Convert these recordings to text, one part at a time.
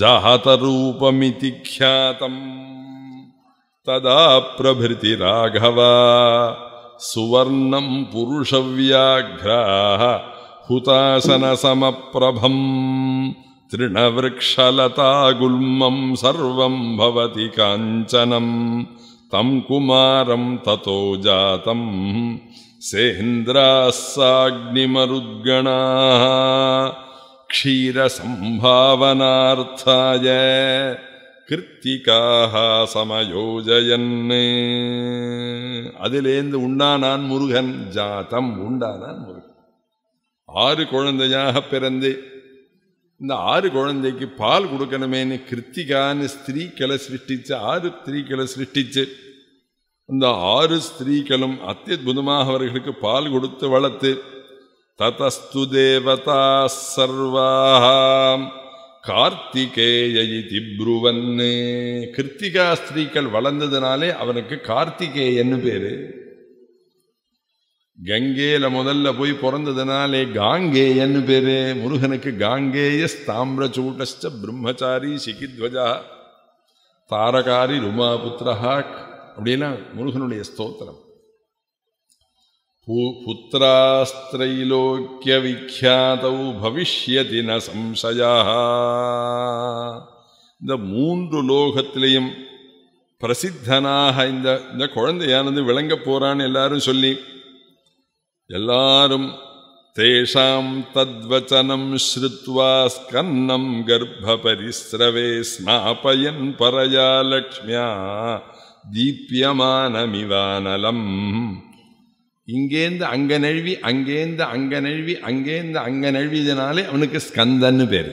जहतरूपमिति ख्यातम् तदा प्रभृति राघव सुवर्णम् पुरुषव्याघ्राः हुतासनसमप्रभम् तृणवृक्षलता गुल्मम् सर्वम् भवति काञ्चनम् तम् कुमारम् ततो जातम् सेन्द्राः साग्निमरुद्गणाः க்ஷீரசம்பாவனார்த்தாய கிருத்திகாக சமயோஜயன் அதிலேந்து உண்டானான் முருகன் ஜாதம் உண்டானான் முருகன் ஆறு குழந்தையாக பிறந்து இந்த ஆறு குழந்தைக்கு பால் கொடுக்கணுமேனு கிருத்திகான்னு ஸ்திரீக்களை சிருஷ்டிச்சு ஆறு ஸ்திரீக்களை சிருஷ்டிச்சு அந்த ஆறு ஸ்திரீக்களும் அத்தியுதமாக அவர்களுக்கு பால் கொடுத்து வளர்த்து ततस्तु देवताः सर्वाः கார்த்திகேய இதி புருவன்னு கிருத்திகா ஸ்திரீக்கள் வளர்ந்ததுனாலே அவனுக்கு கார்த்திகேயன்னு பேரு கங்கேல முதல்ல போய் பிறந்ததுனாலே காங்கேயன்னு பேரு முருகனுக்கு காங்கேய ஸ்தாம்பிரச்சூட்டஸ்ட பிரம்மச்சாரி சிகித்வஜா தாரகாரி ருமாபுத்திரஹா அப்படின்னா முருகனுடைய ஸ்தோத்திரம் புத்திராஸ்திரைலோக்கியவிख्யாதௌ பவிஷ்யதி ந சம்சயா இந்த மூன்று லோகத்திலையும் பிரசித்தனாக இந்த இந்த குழந்தையானது விளங்க போறான்னு எல்லாரும் சொல்லி எல்லாரும் தேஷாம் தத்வச்சனம் ஸ்ருத்வா ஸ்கன்னம் கர்ப்ப கர்ப்பரிஸ்ரவே ஸ்நாபயன் பரயா லக்ஷ்மியா தீப்யமானமிவானலம் இங்கேந்து அங்க நழுவி அங்கேந்து அங்க நழுவி அங்கேந்து அங்க நழுவிதனாலே அவனுக்கு ஸ்கந்தன்னு பேர்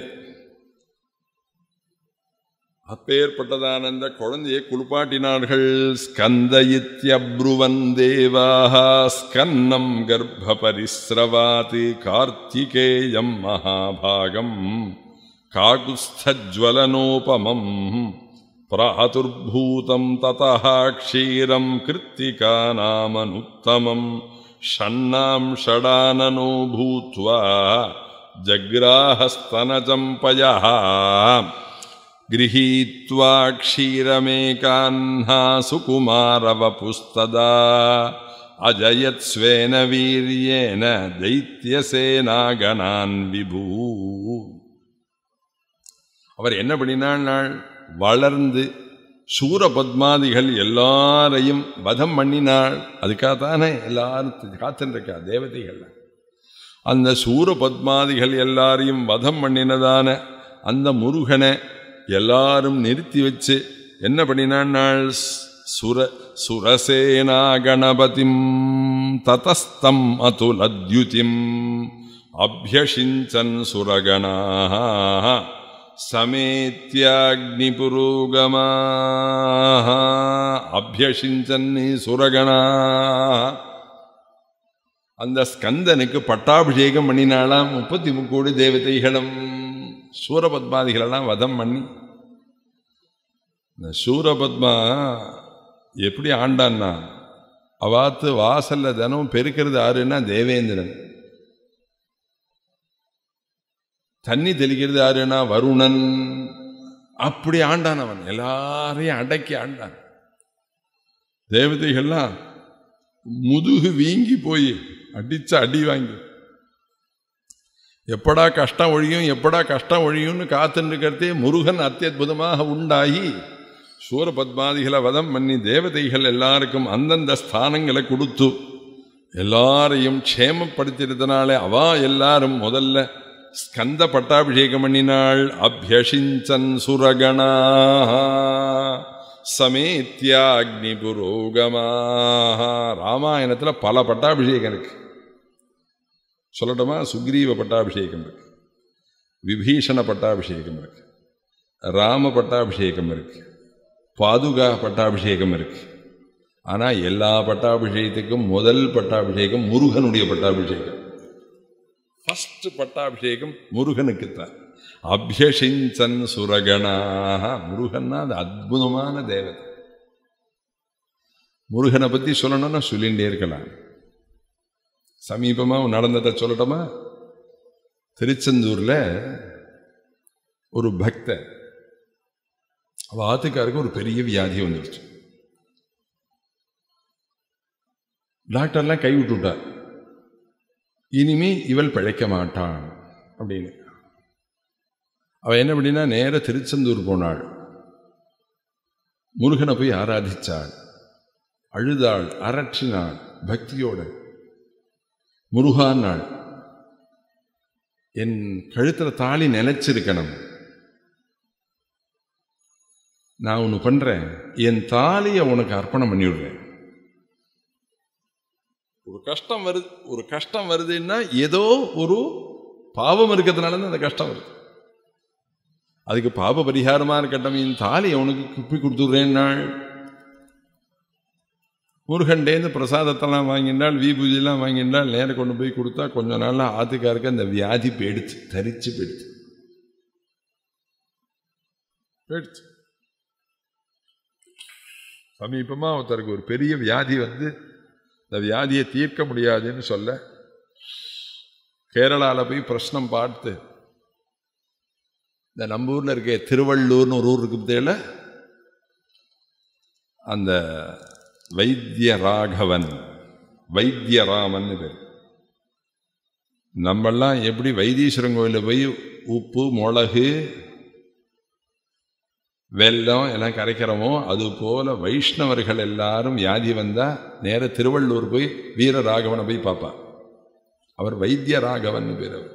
அப்பேற்பட்டதான அந்த குழந்தையை குளிப்பாட்டினார்கள் ஸ்கந்த இத்தியப்ருவன் தேவாக ஸ்கன்னம் கர்ப்ப பரிசிரவாத் கார்த்திகேயம் மகாபாகம் காகுஸ்தஜ்வலனோபமம் प्रातुर्भूतं ततः क्षीरं कृत्तिका नामनुत्तमं षण्णां षडाननो भूत्वा जग्राहस्तनचम्पयः गृहीत्वा क्षीरमेकाह्ना सुकुमारवपुस्तदा अजयत्स्वेन वीर्येण दैत्यसेनागणान् विभू அவர் என்ன பண்ணினாள் வளர்ந்து சூரபத்மாதிகள் எல்லாரையும் வதம் பண்ணினாள் அதுக்காக தானே எல்லாரும் காத்திருக்கா தேவதைகள் அந்த சூரபத்மாதிகள் எல்லாரையும் வதம் பண்ணினதான அந்த முருகனை எல்லாரும் நிறுத்தி வச்சு என்ன பண்ணினான் சுர சுரசேனா கணபதிம் ததஸ்தம் அதுலத்யுதிம் அபியஷிஞ்சன் சுரகணா समेत्याग्निपुरोगमाः அபியசிஞ்சன் சுரகணா அந்த ஸ்கந்தனுக்கு பட்டாபிஷேகம் பண்ணினாலாம் முப்பத்தி முக்கோடி தேவதைகளும் சூரபத்மாதிகளெல்லாம் வதம் பண்ணி இந்த சூரபத்மா எப்படி ஆண்டான்னா அவாத்து வாசல்ல தினம் பெருக்கிறது ஆறுன்னா தேவேந்திரன் தண்ணி தெளிக்கிறது யாருன்னா வருணன் அப்படி ஆண்டான் அவன் எல்லாரையும் அடக்கி ஆண்டான் தேவதைகள்லாம் முதுகு வீங்கி போய் அடிச்ச அடி வாங்கி எப்படா கஷ்டம் ஒழியும் எப்படா கஷ்டம் ஒழியும்னு காத்துருக்கிறதே முருகன் அத்தியுதமாக உண்டாகி சூரபத்மாதிகளை வதம் பண்ணி தேவதைகள் எல்லாருக்கும் அந்தந்த ஸ்தானங்களை கொடுத்து எல்லாரையும் க்ஷேமப்படுத்தினாலே அவா எல்லாரும் முதல்ல ஸ்கந்த பட்டாபிஷேகம் பண்ணினாள் அபியஷிஞ்சன் சுரகணா சமேத்தியா அக்னி புரோகமா ராமாயணத்தில் பல பட்டாபிஷேகம் இருக்கு சொல்லட்டுமா சுக்ரீவ பட்டாபிஷேகம் இருக்கு விபீஷண பட்டாபிஷேகம் இருக்கு ராம பட்டாபிஷேகம் இருக்கு பாதுகா பட்டாபிஷேகம் இருக்கு ஆனால் எல்லா பட்டாபிஷேகத்துக்கும் முதல் பட்டாபிஷேகம் முருகனுடைய பட்டாபிஷேகம் ஃபஸ்ட்டு பட்டாபிஷேகம் முருகனுக்குத்தான் அபியசிஞ்சன் சுரகணாக முருகன்னா அது அற்புதமான தேவதை முருகனை பற்றி சொல்லணும்னா சொல்லிகிட்டே இருக்கலாம் சமீபமாக நடந்ததை சொல்லட்டோமா திருச்செந்தூரில் ஒரு பக்த வாத்துக்காருக்கு ஆத்துக்காருக்கு ஒரு பெரிய வியாதி வந்துடுச்சு டாக்டர்லாம் கை விட்டுவிட்டார் இனிமே இவள் பிழைக்க மாட்டான் அப்படின்னு அவள் என்ன அப்படின்னா நேராக திருச்செந்தூர் போனாள் முருகனை போய் ஆராதித்தாள் அழுதாள் அரற்றினாள் பக்தியோட முருகானாள் என் கழுத்தில் தாலி நினைச்சிருக்கணும் நான் ஒன்று பண்ணுறேன் என் தாலியை உனக்கு அர்ப்பணம் பண்ணிவிடுவேன் ஒரு கஷ்டம் வருது ஒரு கஷ்டம் வருதுன்னா ஏதோ ஒரு பாவம் இருக்கிறதுனால தான் அந்த கஷ்டம் வருது அதுக்கு பாப பரிகாரமாக இருக்கட்டும் என் தாலி அவனுக்கு குப்பி கொடுத்துட்றேன்னாள் முருகண்டேந்து பிரசாதத்தெல்லாம் வாங்கிண்டாள் வீபூஜெல்லாம் வாங்கிட்டால் நேரம் கொண்டு போய் கொடுத்தா கொஞ்ச நாளில் ஆத்துக்காருக்கு அந்த வியாதி போயிடுச்சு தரிச்சு போயிடுச்சு போயிடுச்சு சமீபமாக ஒருத்தருக்கு ஒரு பெரிய வியாதி வந்து இந்த வியாதியை தீர்க்க முடியாதுன்னு சொல்ல கேரளாவில் போய் பிரச்சனம் பார்த்து இந்த நம்ம ஊரில் இருக்க திருவள்ளூர்னு ஒரு ஊர் இருக்கு இருக்குதுல அந்த வைத்திய ராகவன் வைத்தியராமன் பேர் நம்மெல்லாம் எப்படி வைத்தீஸ்வரன் கோயிலில் போய் உப்பு மிளகு வெள்ளம் எல்லாம் கரைக்கிறோமோ அதுபோல் வைஷ்ணவர்கள் எல்லாரும் வியாதி வந்தால் நேர திருவள்ளூர் போய் வீர ராகவனை போய் பார்ப்பா அவர் வைத்திய ராகவன் பேர் அவர்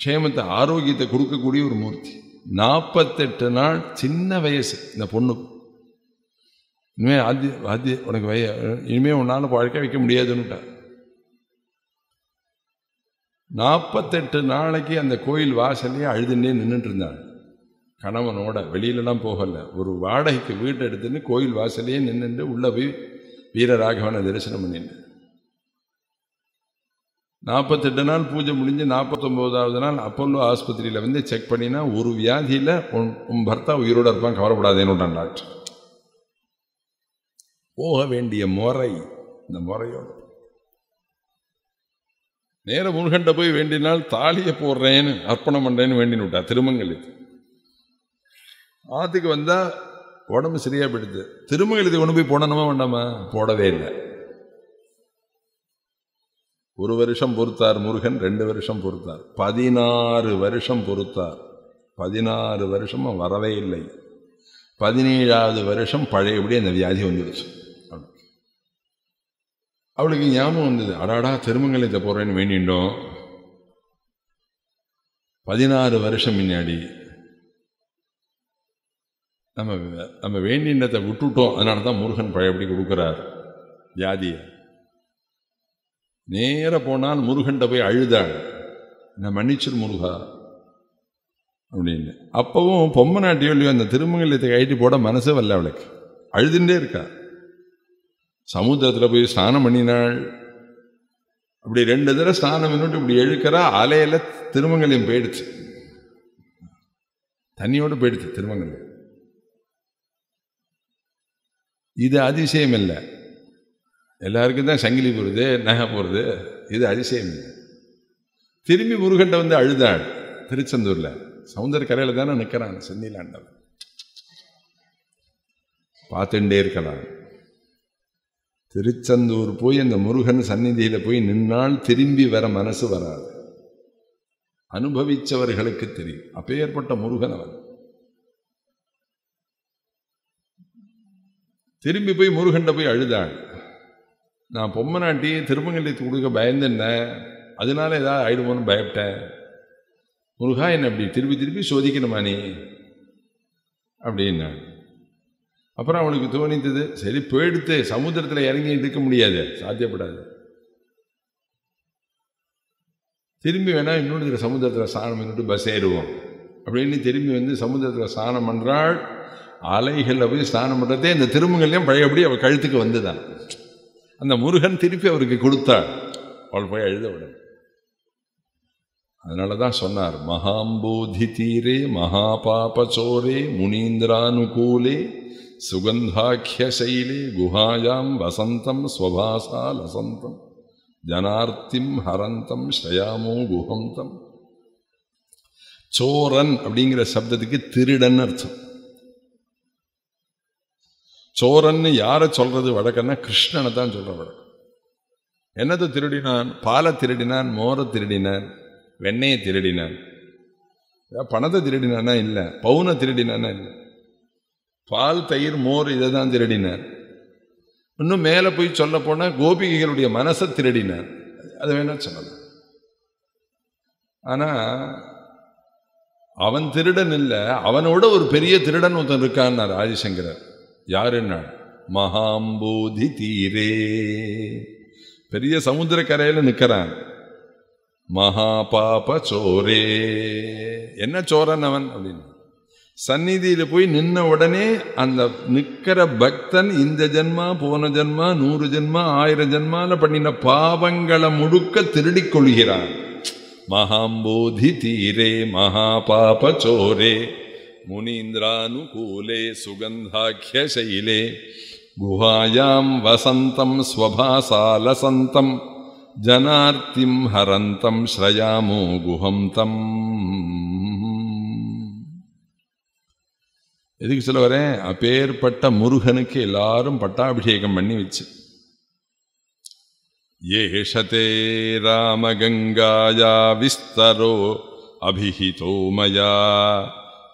க்ஷேமத்தை ஆரோக்கியத்தை கொடுக்கக்கூடிய ஒரு மூர்த்தி நாற்பத்தெட்டு நாள் சின்ன வயசு இந்த பொண்ணு இனிமேல் ஆதி ஆதி உனக்கு வய இனிமேல் உன்னால் வாழ்க்கை வைக்க முடியாதுன்னுட்டா நாற்பத்தெட்டு நாளைக்கு அந்த கோயில் வாசல்லையே அழுதுன்னே நின்றுட்டு இருந்தாள் கணவனோட வெளியிலலாம் போகலை ஒரு வாடகைக்கு வீட்டை எடுத்துன்னு கோயில் வாசலையே நின்றுட்டு உள்ளே போய் வீரராகவனை தரிசனம் பண்ணினேன் நாற்பத்தெட்டு நாள் பூஜை முடிஞ்சு நாற்பத்தொம்போதாவது நாள் அப்போல்லோ ஆஸ்பத்திரியில் வந்து செக் பண்ணினா ஒரு வியாதியில் உன் உன் பர்த்தா உயிரோடு இருப்பான் கவலைப்படாதேன்னு டாக்டர் போக வேண்டிய முறை இந்த முறையோடு நேர முருகண்ட போய் வேண்டினால் தாலியை போடுறேன்னு அர்ப்பணம் பண்ணுறேன்னு வேண்டின்னு விட்டா திருமங்கலி ஆற்றுக்கு வந்தால் உடம்பு சரியாக போயிடுது திருமங்கலத்தை கொண்டு போய் போடணுமா வேண்டாமா போடவே இல்லை ஒரு வருஷம் பொறுத்தார் முருகன் ரெண்டு வருஷம் பொறுத்தார் பதினாறு வருஷம் பொறுத்தார் பதினாறு வருஷமும் வரவே இல்லை பதினேழாவது வருஷம் பழையபடி அந்த வியாதி வந்துடுச்சு அவளுக்கு ஞாபகம் வந்தது அடாடா திருமங்கலத்தை போகிறேன்னு வேண்டிட்டோம் பதினாறு வருஷம் முன்னாடி நம்ம நம்ம வேண்டின்றதை விட்டுட்டோம் அதனால தான் முருகன் பழையபடி கொடுக்குறார் ஜாதியை நேர போனால் முருகன்ட்ட போய் அழுதாள் நான் மன்னிச்சிரு முருகா அப்படின்னு அப்பவும் பொம்மை நாட்டியோ இல்லையோ அந்த திருமங்கலத்தை கைட்டி போட மனசே வரல அவளுக்கு அழுதுண்டே இருக்கா சமுத்திரத்தில் போய் ஸ்நானம் பண்ணினாள் அப்படி ரெண்டு தடவை ஸ்நானம் பண்ணிட்டு இப்படி எழுக்கிறா அலையில் திருமங்கலையும் போயிடுச்சு தண்ணியோடு போயிடுச்சு திருமங்கலம் இது அதிசயம் இல்லை எல்லாருக்கும் தான் சங்கிலி போகிறது நகை போகிறது இது அதிசயம் இல்லை திரும்பி முருகண்டை வந்து அழுதாள் திருச்செந்தூரில் சவுந்தர கரையில் தானே நிற்கிறான் சென்னையில் ஆண்டவன் பார்த்துட்டே இருக்கலாம் திருச்செந்தூர் போய் அந்த முருகன் சந்நிதியில் போய் நின்னால் திரும்பி வர மனசு வராது அனுபவித்தவர்களுக்கு தெரியும் அப்பேற்பட்ட முருகன் அவன் திரும்பி போய் முருகன்ட போய் அழுதாள் நான் நாட்டி திருமங்கலத்து கொடுக்க பயந்துருந்தேன் அதனால ஏதாவது ஆயிடுமோன்னு பயப்பட்டேன் முருகா என்னை அப்படி திருப்பி திருப்பி சோதிக்கணுமா நீ அப்படின்னா அப்புறம் அவனுக்கு தோணித்தது சரி போயிடுத்து சமுத்திரத்தில் இறங்கி இருக்க முடியாது சாத்தியப்படாது திரும்பி வேணால் இன்னொரு சமுதிரத்தில் சமுத்திரத்தில் ஸ்நானம் பண்ணிட்டு பஸ் ஏறுவோம் அப்படின்னு திரும்பி வந்து சமுத்திரத்தில் ஸ்நானம் பண்ணுறாள் அலைகளில் போய் ஸ்நானம் பண்ணுறதே இந்த திருமங்கல்லையும் பழையபடி அவள் கழுத்துக்கு வந்துதான் அந்த முருகன் திருப்பி அவருக்கு கொடுத்தாள் அவள் போய் எழுத விடும் அதனால தான் சொன்னார் மகாம்போதி தீரே மகாபாபசோரே முனீந்திரானுகூலே சுகந்தாக்கியசைலி குஹாயாம் வசந்தம் ஸ்வபாசா லசந்தம் ஜனார்த்திம் ஹரந்தம் ശ്രയാമോ குஹந்தம் சோரன் அப்படிங்கிற சப்தத்துக்கு திருடன் அர்த்தம் சோரன் யார சொல்றது வழக்கன்னா கிருஷ்ணனை தான் சொல்ற வழக்கம் என்னது திருடினான் பாலை திருடினான் மோர திருடினான் வெண்ணையை திருடினான் பணத்தை திருடினானா இல்லை பவுனை திருடினானா இல்லை பால் தயிர் மோர் இதை தான் திருடினார் இன்னும் மேலே போய் சொல்ல போனால் கோபிகைகளுடைய மனசை திருடினார் அதை வேணா சொல்லலாம் ஆனால் அவன் திருடன் இல்லை அவனோட ஒரு பெரிய திருடன் ஒருத்தன் இருக்கான்னார் ஆதிசங்கரர் யாருன்னா மகாம்பூதி தீரே பெரிய சமுத்திரக்கரையில் நிற்கிறான் மகாபாப சோரே என்ன சோரன் அவன் அப்படின்னு சந்நிதியில் போய் நின்ன உடனே அந்த நிற்கிற பக்தன் இந்த ஜென்மா போன ஜென்மா நூறு ஜென்மா ஆயிரம் ஜென்மால பண்ணின பாவங்களை முழுக்க திருடிக் கொள்கிறான் மகாம்போதி தீரே மகா சோரே முனீந்திரானுகூலே சுகந்தாக்கிய சைலே குஹாயாம் வசந்தம் ஸ்வபாசாலசந்தம் ஜனார்த்திம் ஹரந்தம் ஸ்ரயாமோ குஹம் தம் எதுக்கு சொல்ல வரேன் அப்பேற்பட்ட முருகனுக்கு எல்லாரும் பட்டாபிஷேகம் பண்ணி வச்சு ஏஷதே ராமகங்காயா விஸ்தரோ அபிஹிதோ மயா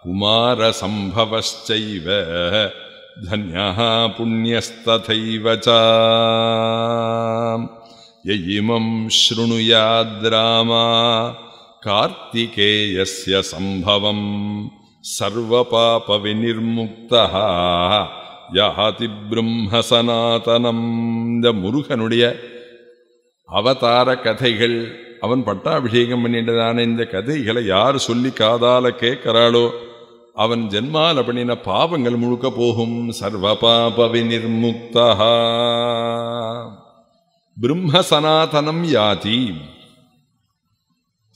குமார சம்பவச்சைவ தன்யா புண்ணியஸ்ததைவ யயிமம் ஸ்ருணுயாத்ராமா கார்த்திகேயஸ்ய சம்பவம் சர்வபாபவினிர்முக்தா யாதி இந்த முருகனுடைய அவதார கதைகள் அவன் பட்டாபிஷேகம் பண்ணிட்டதான இந்த கதைகளை யார் சொல்லி காதால கேட்கிறாளோ அவன் ஜென்மால பண்ணின பாவங்கள் முழுக்க போகும் சர்வ பாப விநிர்முக்தா பிரம்ம சனாதனம் யாதி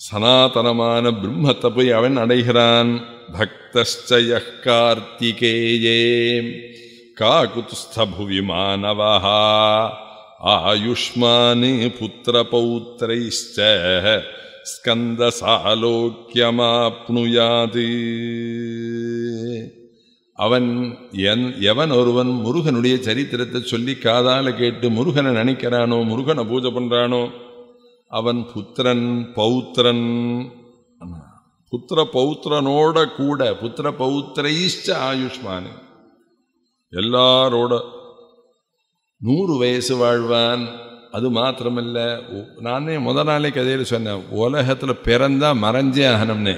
சனாதனமான பிரம்மத்தை போய் அவன் அடைகிறான் भक्तश्च कार्तिकेये काकुत्स्थभुवि मानवः आयुष्मान् पुत्रपौत्रैश्च ஸ்கந்தசாலோக்கியமாப்னுயாது அவன் என் எவன் ஒருவன் முருகனுடைய சரித்திரத்தை சொல்லி காதால் கேட்டு முருகனை நினைக்கிறானோ முருகனை பூஜை பண்ணுறானோ அவன் புத்திரன் பௌத்திரன் புத்திர பௌத்திரனோட கூட புத்திர பௌத்திரைஷ்ட ஆயுஷ்மான் எல்லாரோட நூறு வயசு வாழ்வான் அது மாத்திரமல்ல நானே முத நாளே கதையில் சொன்னேன் உலகத்தில் பிறந்தால் மறைஞ்சே ஆகணும்னே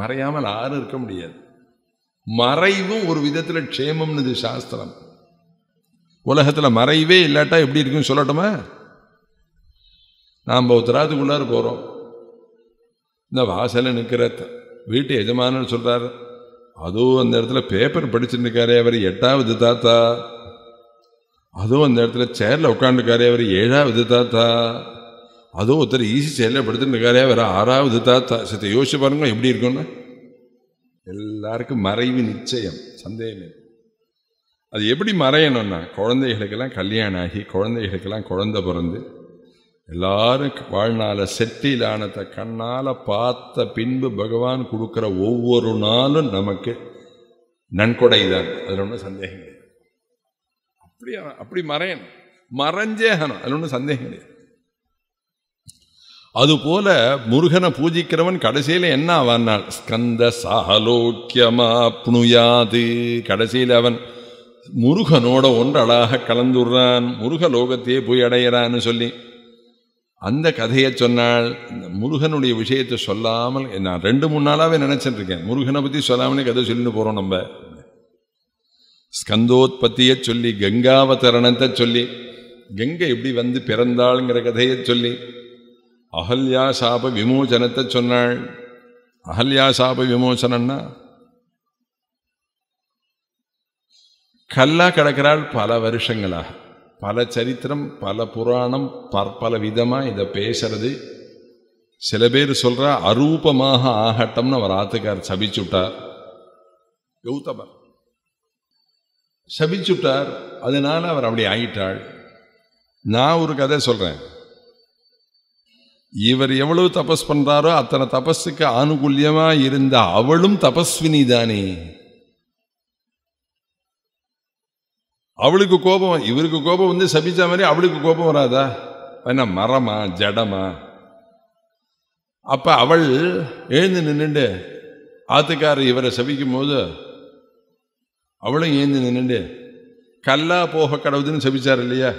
மறையாமல் யாரும் இருக்க முடியாது மறைவும் ஒரு விதத்தில் க்ஷேமம்னுது சாஸ்திரம் உலகத்தில் மறைவே இல்லாட்டா எப்படி இருக்குன்னு சொல்லட்டுமா நாம் ஒருத்தராத்துக்குள்ளார போகிறோம் இந்த வாசலில் நிற்கிற வீட்டு எஜமானன்னு சொல்கிறார் அதுவும் அந்த இடத்துல பேப்பர் படிச்சுருக்காரு அவர் எட்டாவது தாத்தா அதுவும் அந்த இடத்துல சேரில் உட்காந்துருக்காரே அவர் ஏழாவது தாத்தா அதுவும் ஒருத்தர் ஈஸி e சேரில் படுத்துருக்காரு அவர் ஆறாவது தாத்தா சித்த யோசிச்சு பாருங்க எப்படி இருக்கும்னு எல்லாருக்கும் மறைவு நிச்சயம் சந்தேகமே அது எப்படி மறையணும்னா குழந்தைகளுக்கெல்லாம் கல்யாணம் ஆகி குழந்தைகளுக்கெல்லாம் குழந்தை பிறந்து எல்லாரும் வாழ்நாள செட்டிலானதை கண்ணால் பார்த்த பின்பு பகவான் கொடுக்குற ஒவ்வொரு நாளும் நமக்கு நன்கொடை தான் அதில் ஒன்றும் சந்தேகம் கிடையாது அப்படி அப்படி மறையணும் மறைஞ்சேகணும் அதில் ஒன்றும் சந்தேகம் கிடையாது அதுபோல முருகனை பூஜிக்கிறவன் கடைசியில் என்ன ஆவான்னால் ஸ்கந்த சகலோக்கியமாப்னுயாது கடைசியில் அவன் முருகனோட ஒன்றழாக கலந்துடுறான் முருக லோகத்தையே போய் அடையிறான்னு சொல்லி அந்த கதையை சொன்னால் இந்த முருகனுடைய விஷயத்தை சொல்லாமல் நான் ரெண்டு மூணு நாளாகவே நினச்சிட்டு இருக்கேன் முருகனை பற்றி சொல்லாமலே கதை சொல்லிட்டு போகிறோம் நம்ம ஸ்கந்தோத்பத்தியை சொல்லி கங்காவதரணத்தை சொல்லி கங்கை எப்படி வந்து பிறந்தாளுங்கிற கதையை சொல்லி அகல்யா சாப விமோச்சனத்தை சொன்னாள் அகல்யா சாப விமோசனன்னா கல்லா கிடக்கிறாள் பல வருஷங்களாக பல சரித்திரம் பல புராணம் பற்பல விதமாக இதை பேசுறது சில பேர் சொல்கிறா அரூபமாக ஆகட்டம்னு அவர் ஆத்துக்கார் சபிச்சுட்டார் கௌதமர் சபிச்சுட்டார் அதனால அவர் அப்படி ஆயிட்டாள் நான் ஒரு கதை சொல்கிறேன் இவர் எவ்வளவு தபஸ் பண்ணுறாரோ அத்தனை தபஸுக்கு ஆனுகூல்யமாக இருந்த அவளும் தபஸ்வினி தானே அவளுக்கு கோபம் இவருக்கு கோபம் வந்து சபிச்ச மாதிரி அவளுக்கு கோபம் வராதா என்ன மரமா ஜடமா அப்போ அவள் எழுந்து நின்றுண்டு ஆத்துக்கார இவரை சபிக்கும் போது அவளும் எழுந்து நின்றுண்டு கல்லா போக கடவுதுன்னு சபிச்சார் இல்லையா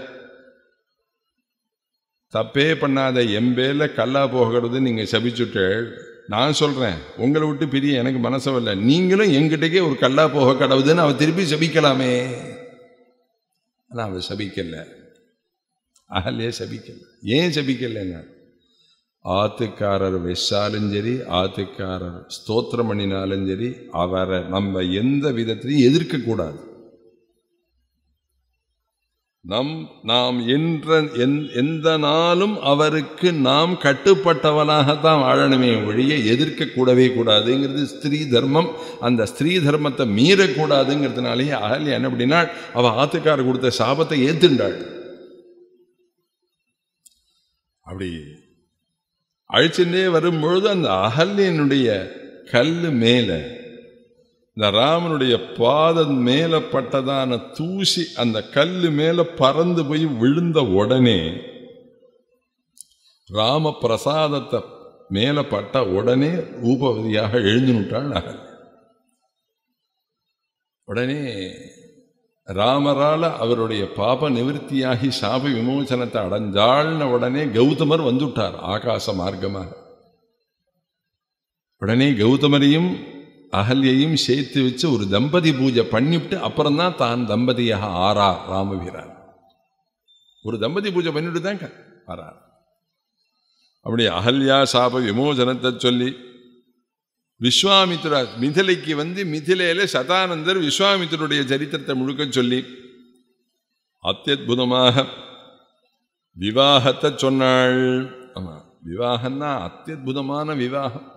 தப்பே பண்ணாத எம்பேல கல்லா போக கடவுதுன்னு நீங்கள் சபிச்சுட்டு நான் சொல்கிறேன் உங்களை விட்டு பிரிய எனக்கு மனசவில்லை நீங்களும் எங்கிட்டக்கே ஒரு கல்லா போக கடவுதுன்னு அவள் திருப்பி சபிக்கலாமே ஆனால் அவர் சபிக்கலை அகலே சபிக்கலை ஏன் சபிக்கலைன்னா ஆத்துக்காரர் வெச்சாலும் சரி ஆத்துக்காரர் ஸ்தோத்திரம் பண்ணினாலும் சரி அவரை நம்ம எந்த விதத்திலையும் எதிர்க்கக்கூடாது நம் நாம் என்ற எந்த நாளும் அவருக்கு நாம் கட்டுப்பட்டவனாகத்தான் வாழணுமே ஒழிய எதிர்க்க கூடவே கூடாதுங்கிறது ஸ்திரீ தர்மம் அந்த ஸ்திரீ தர்மத்தை மீறக்கூடாதுங்கிறதுனாலேயே அகல்யா என்ன அப்படின்னா அவள் ஆத்துக்கார கொடுத்த சாபத்தை ஏத்துண்டாள் அப்படி அழிச்சுட்டே வரும்பொழுது அந்த அகல்யனுடைய கல் மேலே இந்த ராமனுடைய பாதம் மேல பட்டதான தூசி அந்த கல்லு மேல பறந்து போய் விழுந்த உடனே ராம பிரசாதத்தை மேல பட்ட உடனே ரூபவதியாக எழுந்துட்டாள் நகர் உடனே ராமரால அவருடைய பாப நிவர்த்தியாகி சாப விமோசனத்தை அடைஞ்சாள்ன உடனே கௌதமர் வந்துட்டார் ஆகாச மார்க்கமாக உடனே கௌதமரையும் அகல்யையும் சேர்த்து வச்சு ஒரு தம்பதி பூஜை பண்ணிவிட்டு அப்புறம் தான் தான் தம்பதியாக ஆறா ராமவீரன் ஒரு தம்பதி பூஜை பண்ணிட்டு தான் ஆறார் அப்படி அகல்யா சாப விமோசனத்தை சொல்லி விஸ்வாமித்ரா மிதிலைக்கு வந்து மிதிலையில சதானந்தர் விஸ்வாமித்ருடைய சரித்திரத்தை முழுக்க சொல்லி அத்தியுதமாக விவாகத்தை சொன்னாள் ஆமா விவாகம்னா அத்தியுதமான விவாகம்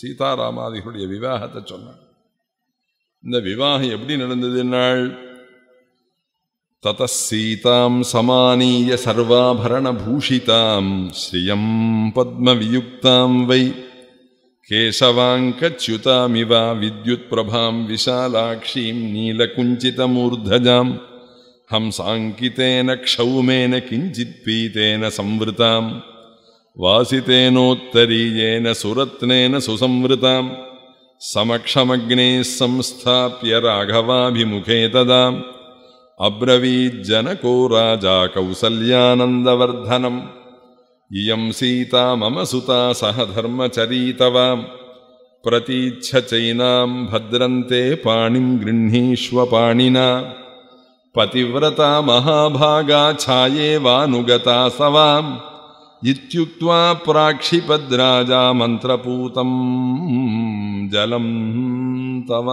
சீதாராமாதிகளுடைய விவாகத்தை சொன்னான் இந்த விவாகம் எப்படி நடந்தது என்னால் தத சீதாம் சமானீய பூஷிதாம் ஸ்ரீயம் பத்ம வியுக்தாம் வை கேசவாங்கச்சுதாமிவா வித்யுத் பிரபாம் கேசவாங்கच्युतामिवा विद्युत्प्रभां विशालाक्षीं ஹம்சாங்கிதேன हंसाङ्कितेन கிஞ்சித் பீதேன சம்வதாம் वासितेनोत्तरीयेन सुरत्नेन सुसंवृताम् समक्षमग्नेः संस्थाप्य राघवाभिमुखे तदा अब्रवीज्जनको राजा कौसल्यानन्दवर्धनम् इयं सीता मम सुता प्रतीच्छ प्रतीच्छचैनाम् भद्रन्ते पाणिम् गृह्णीष्व पाणिना पतिव्रता महाभागा छाये वानुगता सवाम् இத்தியுக்வா புராட்சிபத்ராஜா மந்திரபூதம் ஜலம் தவ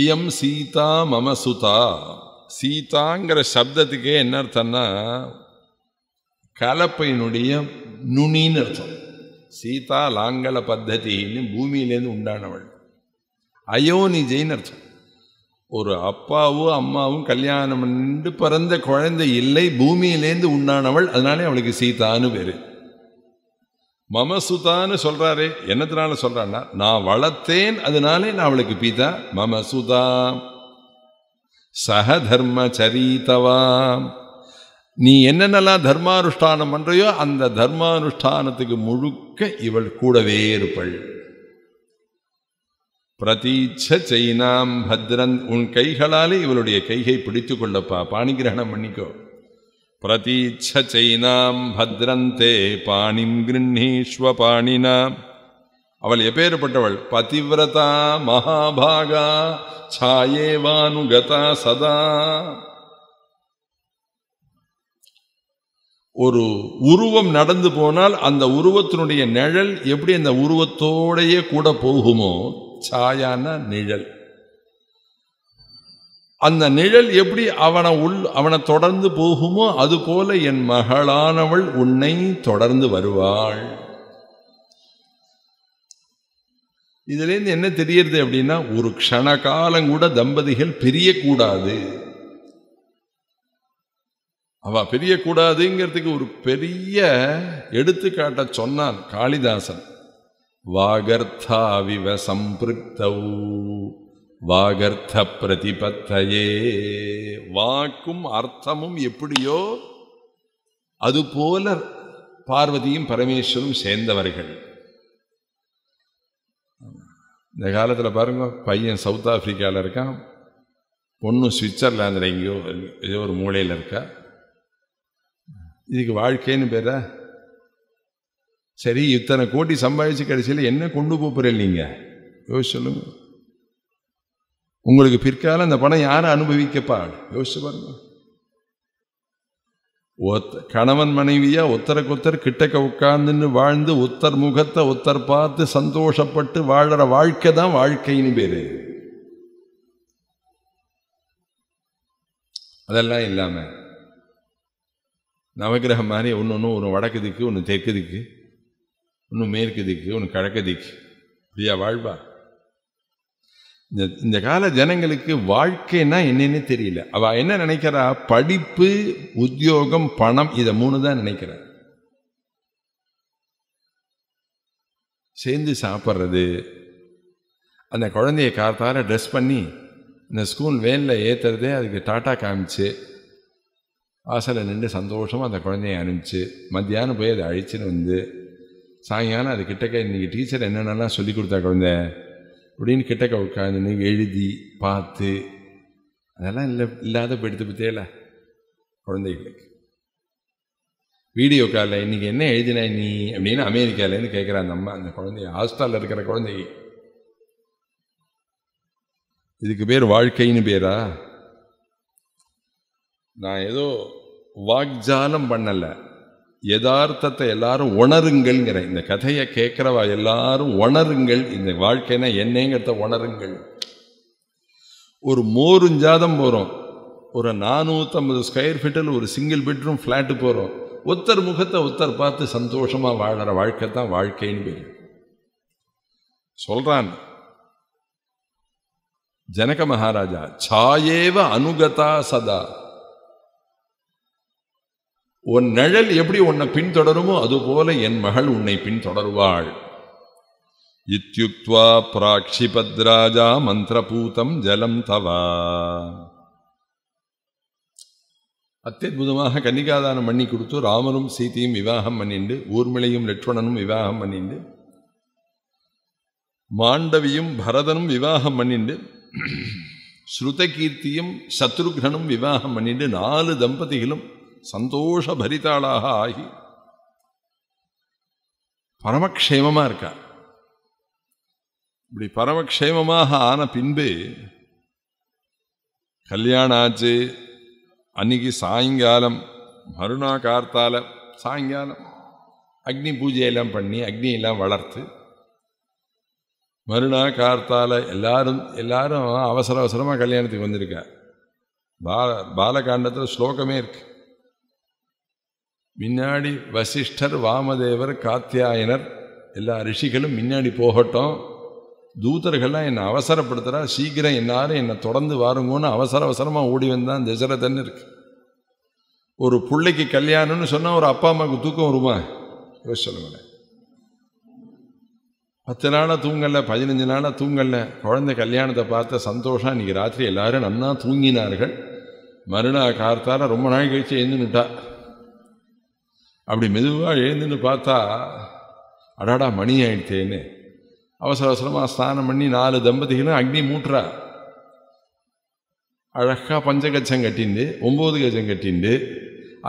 இயம் சீதா மம சுதா சீதாங்கிற சப்தத்துக்கே என்ன அர்த்தம்னா கலப்பையினுடைய நுனின்னு அர்த்தம் சீதா லாங்கல பத்ததின்னு பூமியிலேருந்து உண்டானவள் அயோனிஜைன்னு அர்த்தம் ஒரு அப்பாவும் அம்மாவும் கல்யாணம் என்று பிறந்த குழந்தை இல்லை பூமியிலேருந்து உண்ணானவள் அதனாலே அவளுக்கு சீதான்னு பேரு மமசுதான்னு சொல்றாரே என்னத்தினால சொல்றான்னா நான் வளர்த்தேன் அதனாலே நான் அவளுக்கு பீதா மமசுதா சக தர்ம சரித்தவாம் நீ என்னென்னலாம் தர்மானுஷ்டானம் பண்றையோ அந்த தர்மானுஷ்டானத்துக்கு முழுக்க இவள் கூடவே இருப்பள் பிரதீச்ச செய்னாம் பத்ரன் உன் கைகளாலே இவளுடைய கைகை பிடித்து கொள்ளப்பா பாணிகிரகணம் பண்ணிக்கோ பிரதீச்ச செய்னாம் பத்ரன் தே பாணிம் கிருண்ணீஸ்வ பாணினாம் அவள் எப்பேற்பட்டவள் பதிவிரதா மகாபாகா சாயேவானுகதா சதா ஒரு உருவம் நடந்து போனால் அந்த உருவத்தினுடைய நிழல் எப்படி அந்த உருவத்தோடையே கூட போகுமோ சாயான நிழல் அந்த நிழல் எப்படி அவனை உள் அவனை தொடர்ந்து போகுமோ அதுபோல என் மகளானவள் உன்னை தொடர்ந்து வருவாள் இதுலேருந்து என்ன தெரியறது அப்படின்னா ஒரு க்ஷண காலம் கூட தம்பதிகள் பிரியக்கூடாது அவ பிரியக்கூடாதுங்கிறதுக்கு ஒரு பெரிய எடுத்துக்காட்ட சொன்னான் காளிதாசன் வாகர்த்தாவிவ சம்பிருக்தௌ வாகர்த்த பிரதிபத்தையே வாக்கும் அர்த்தமும் எப்படியோ அதுபோல பார்வதியும் பரமேஸ்வரும் சேர்ந்தவர்கள் இந்த காலத்தில் பாருங்க பையன் சவுத் ஆஃப்ரிக்காவில் இருக்கான் பொண்ணு சுவிட்சர்லாந்தில் எங்கேயோ ஏதோ ஒரு மூலையில் இருக்கா இதுக்கு வாழ்க்கைன்னு பேரா சரி இத்தனை கோடி சம்பாதிச்சு கடைசியில் என்ன கொண்டு போகிறீங்க நீங்கள் யோசிச்சு சொல்லுங்க உங்களுக்கு பிற்காலம் அந்த பணம் யாரை அனுபவிக்கப்பா யோசிச்சு பாருங்க ஒத்த கணவன் மனைவியா ஒத்தருக்கொத்தர் கிட்டக்க உட்கார்ந்துன்னு வாழ்ந்து ஒத்தர் முகத்தை ஒத்தர் பார்த்து சந்தோஷப்பட்டு வாழற வாழ்க்கை தான் வாழ்க்கைன்னு பேரு அதெல்லாம் இல்லாமல் நவகிரகம் மாதிரி ஒன்று ஒன்று ஒன்று வடக்கு திக்கு ஒன்று தெற்கு திக்கு ஒன்று மேற்கு திக்கு ஒன்று கிழக்கு திக்கு இப்படியா வாழ்வா இந்த இந்த கால ஜனங்களுக்கு வாழ்க்கைன்னா என்னன்னு தெரியல அவ என்ன நினைக்கிறா படிப்பு உத்தியோகம் பணம் இதை மூணு தான் நினைக்கிறா சேர்ந்து சாப்பிட்றது அந்த குழந்தைய காத்தால ட்ரெஸ் பண்ணி இந்த ஸ்கூல் வேனில் ஏற்றுறதே அதுக்கு டாட்டா காமிச்சு வாசலை நின்று சந்தோஷமாக அந்த குழந்தைய அனுப்பிச்சு மத்தியானம் போய் அதை அழிச்சின்னு வந்து சாயங்காலம் அது கிட்டக்க இன்றைக்கி டீச்சர் என்னென்னலாம் சொல்லி கொடுத்தா குழந்த அப்படின்னு கிட்டக்க உட்காந்துன்னு எழுதி பார்த்து அதெல்லாம் இல்லை இல்லாத படுத்து பற்றியல குழந்தைகளுக்கு வீடியோ காலில் இன்றைக்கி என்ன எழுதினா நீ அப்படின்னு அமெரிக்காவிலேருந்து கேட்குற அந்த அம்மா அந்த குழந்தைய ஹாஸ்டலில் இருக்கிற குழந்தைக்கு இதுக்கு பேர் வாழ்க்கைன்னு பேரா நான் ஏதோ வாக்ஜாலம் பண்ணலை யதார்த்தத்தை எல்லாரும் உணருங்கள்ங்கிற இந்த கதையை கேட்குறவா எல்லாரும் உணருங்கள் இந்த வாழ்க்கைனா என்னங்கிறத உணருங்கள் ஒரு மோருஞ்சாதம் போகிறோம் ஒரு நானூற்றம்பது ஸ்கொயர் ஃபீட்டில் ஒரு சிங்கிள் பெட்ரூம் ஃப்ளாட்டு போகிறோம் ஒத்தர் முகத்தை ஒத்தர் பார்த்து சந்தோஷமாக வாழ்கிற வாழ்க்கை தான் வாழ்க்கைன்னு பேர் சொல்கிறான் ஜனக மகாராஜா சாயேவ அனுகதா சதா உன் நிழல் எப்படி உன்னை பின்தொடருமோ அதுபோல என் மகள் உன்னை பின்தொடருவாள் இத்தியுக்வா பிராக்ஷிபத்ராஜா மந்திரபூதம் ஜலம் தவா அத்தியுதமாக கன்னிகாதானம் பண்ணி கொடுத்து ராமனும் சீதையும் விவாகம் பண்ணிண்டு ஊர்மிளையும் லட்சுமணனும் விவாகம் பண்ணிண்டு மாண்டவியும் பரதனும் விவாகம் பண்ணிண்டு ஸ்ருதகீர்த்தியும் சத்ருகனும் விவாகம் பண்ணிண்டு நாலு தம்பதிகளும் சந்தோஷபரிதாளாக ஆகி பரமக்ஷேமமாக இருக்கா இப்படி பரமக்ஷேமமாக ஆன பின்பு கல்யாணம் ஆச்சு அன்னைக்கு சாயங்காலம் மறுநா கார்த்தால சாயங்காலம் அக்னி பூஜையெல்லாம் பண்ணி அக்னியெல்லாம் வளர்த்து மறுநாள் கார்த்தால எல்லாரும் எல்லாரும் அவசர அவசரமாக கல்யாணத்துக்கு வந்திருக்கா பால பாலகாண்டத்தில் ஸ்லோகமே இருக்கு முன்னாடி வசிஷ்டர் வாமதேவர் காத்தியாயனர் எல்லா ரிஷிகளும் முன்னாடி போகட்டும் தூதர்கள்லாம் என்னை அவசரப்படுத்துகிறா சீக்கிரம் என்னாரும் என்னை தொடர்ந்து வாருங்கன்னு அவசர அவசரமாக ஓடி வந்தான் தசரதன் இருக்கு ஒரு பிள்ளைக்கு கல்யாணம்னு சொன்னால் ஒரு அப்பா அம்மாவுக்கு தூக்கம் வருமா சொல்லுங்களேன் பத்து நாளாக தூங்கலை பதினஞ்சு நாளாக தூங்கலை குழந்தை கல்யாணத்தை பார்த்த சந்தோஷம் இன்றைக்கி ராத்திரி எல்லாரும் நன்னா தூங்கினார்கள் மறுநாள் கார்த்தால ரொம்ப நாள் கழிச்சு எழுந்துனுட்டா அப்படி மெதுவாக எழுந்துன்னு பார்த்தா அடாடா மணி ஆயிடுச்சேன்னு அவசர அவசரமாக ஸ்நானம் பண்ணி நாலு தம்பதிகளும் அக்னி மூட்டுறா அழகாக பஞ்சகச்சம் கட்டிண்டு ஒம்பது கச்சம் கட்டிண்டு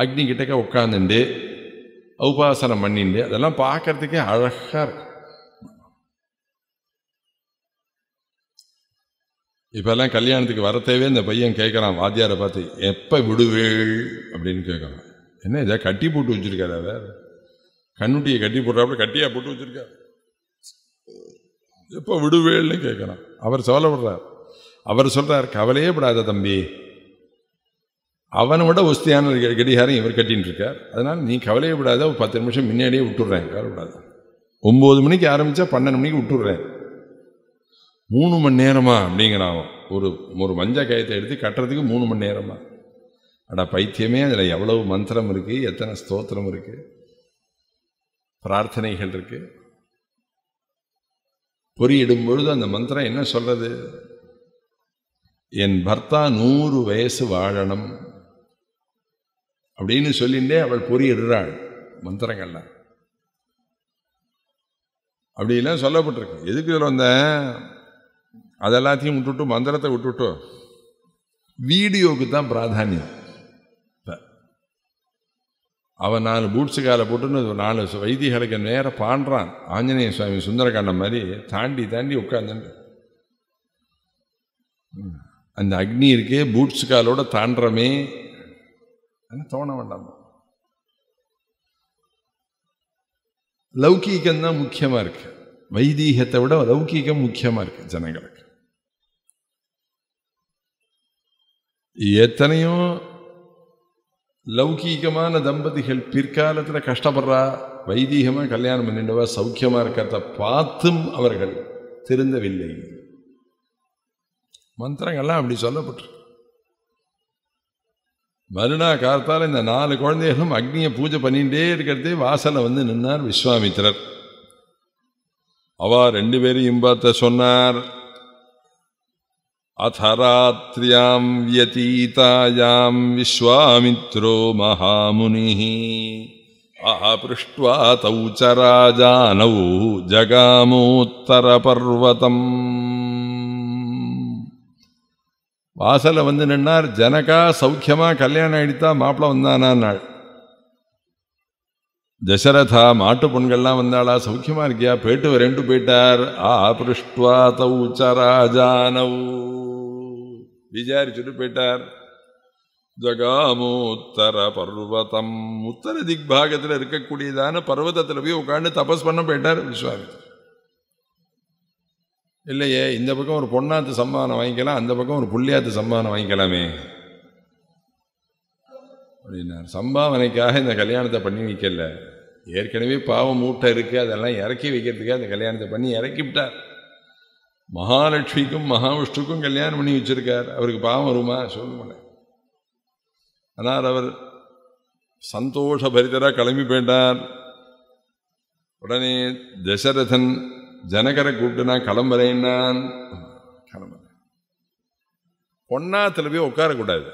அக்னி கிட்டக்க உட்காந்துண்டு உபாசனம் பண்ணிண்டு அதெல்லாம் பார்க்கறதுக்கே அழகாக இருக்கும் இப்போல்லாம் கல்யாணத்துக்கு வரத்தேவே இந்த பையன் கேட்குறான் வாத்தியாரை பார்த்து எப்போ விடுவேள் அப்படின்னு கேட்குறான் என்ன இதை கட்டி போட்டு வச்சுருக்காரு அவர் கண்ணுட்டியை கட்டி போடுறாப்புல கட்டியாக போட்டு வச்சுருக்காரு எப்போ விடுவேல்னு கேட்குறான் அவர் சோழப்படுறார் அவர் சொல்கிறார் கவலையே படாத தம்பி அவனை விட ஒஸ்தியான கடிகாரம் இவர் கட்டின்னு இருக்கார் அதனால் நீ கவலையே விடாத ஒரு பத்து நிமிஷம் முன்னாடியே விட்டுடுறேன் விடாத ஒம்பது மணிக்கு ஆரம்பித்தா பன்னெண்டு மணிக்கு விட்டுடுறேன் மூணு மணி நேரமா அப்படிங்கிறான் ஒரு ஒரு மஞ்சள் கயத்தை எடுத்து கட்டுறதுக்கு மூணு மணி நேரமா அட பைத்தியமே அதில் எவ்வளவு மந்திரம் இருக்கு எத்தனை ஸ்தோத்திரம் இருக்கு பிரார்த்தனைகள் இருக்குது பொறியிடும் பொழுது அந்த மந்திரம் என்ன சொல்றது என் பர்த்தா நூறு வயசு வாழணும் அப்படின்னு சொல்லிட்டே அவள் பொறியிடுறாள் மந்திரங்கள்லாம் அப்படிலாம் சொல்லப்பட்டிருக்கு எதுக்கு இதில் வந்த அதெல்லாத்தையும் விட்டுட்டு மந்திரத்தை விட்டுட்டோ வீடியோவுக்கு தான் பிராதானியம் அவன் நாலு பூட்ஸு காலை போட்டுன்னு நாலு வைத்தியர்களுக்கு நேராக பாடுறான் ஆஞ்சநேய சுவாமி சுந்தரகாண்டம் மாதிரி தாண்டி தாண்டி உட்காந்துட்டு அந்த அக்னி இருக்கே பூட்ஸு காலோட தாண்டமே தோண வேண்டாம் லௌகீகம் தான் முக்கியமாக இருக்கு வைதீகத்தை விட லௌகீகம் முக்கியமாக இருக்கு ஜனங்களுக்கு எத்தனையோ லௌகீகமான தம்பதிகள் பிற்காலத்தில் கஷ்டப்படுறா வைதீகமாக கல்யாணம் பண்ணிண்டவா சௌக்கியமாக இருக்கிறத பார்த்தும் அவர்கள் திருந்தவில்லை மந்திரங்கள்லாம் அப்படி சொல்லப்பட்டு மறுநாள் காலத்தால் இந்த நாலு குழந்தைகளும் அக்னியை பூஜை பண்ணிகிட்டே இருக்கிறதே வாசலில் வந்து நின்னார் விஸ்வாமித்திரர் அவா ரெண்டு பேரையும் பார்த்த சொன்னார் अथ रात्र्यां व्यतीतायां विश्वामित्रो महामुनिः अपृष्ट्वा तौ च राजानौ वासल वन्नार् जनका सौख्यमा कल्याणीता माप्लं नाल् தசரதா மாட்டு பொண்கள்லாம் வந்தாளா சௌக்கியமா இருக்கியா போயிட்டு வரேன்ட்டு போயிட்டார் ஆ பிருஷ்டுவா தௌச்சராஜானவ் விசாரிச்சுட்டு போயிட்டார் ஜகாமோத்தர பர்வதம் உத்தர திக்பாகத்தில் இருக்கக்கூடியதான பர்வதத்தில் போய் உட்காந்து தபஸ் பண்ண போயிட்டார் விஸ்வாமித்திரர் இல்லையே இந்த பக்கம் ஒரு பொண்ணாத்து சம்மானம் வாங்கிக்கலாம் அந்த பக்கம் ஒரு புள்ளியாத்து சம்மானம் வாங்கிக்கலாமே அப்படின்னார் சம்பாவனைக்காக இந்த கல்யாணத்தை பண்ணி வைக்கல ஏற்கனவே பாவம் மூட்டை இருக்குது அதெல்லாம் இறக்கி வைக்கிறதுக்காக இந்த கல்யாணத்தை பண்ணி இறக்கி விட்டார் மகாலட்சுமிக்கும் மகாவிஷ்ணுக்கும் கல்யாணம் பண்ணி வச்சுருக்கார் அவருக்கு பாவம் வருமா சொல்லுங்க ஆனால் அவர் சந்தோஷ பரிதராக கிளம்பி போயிட்டார் உடனே தசரதன் ஜனகரை கூப்பிட்டு நான் கிளம்புறேன்னான் கிளம்புறேன் பொன்னாத்தில் போய் உட்காரக்கூடாது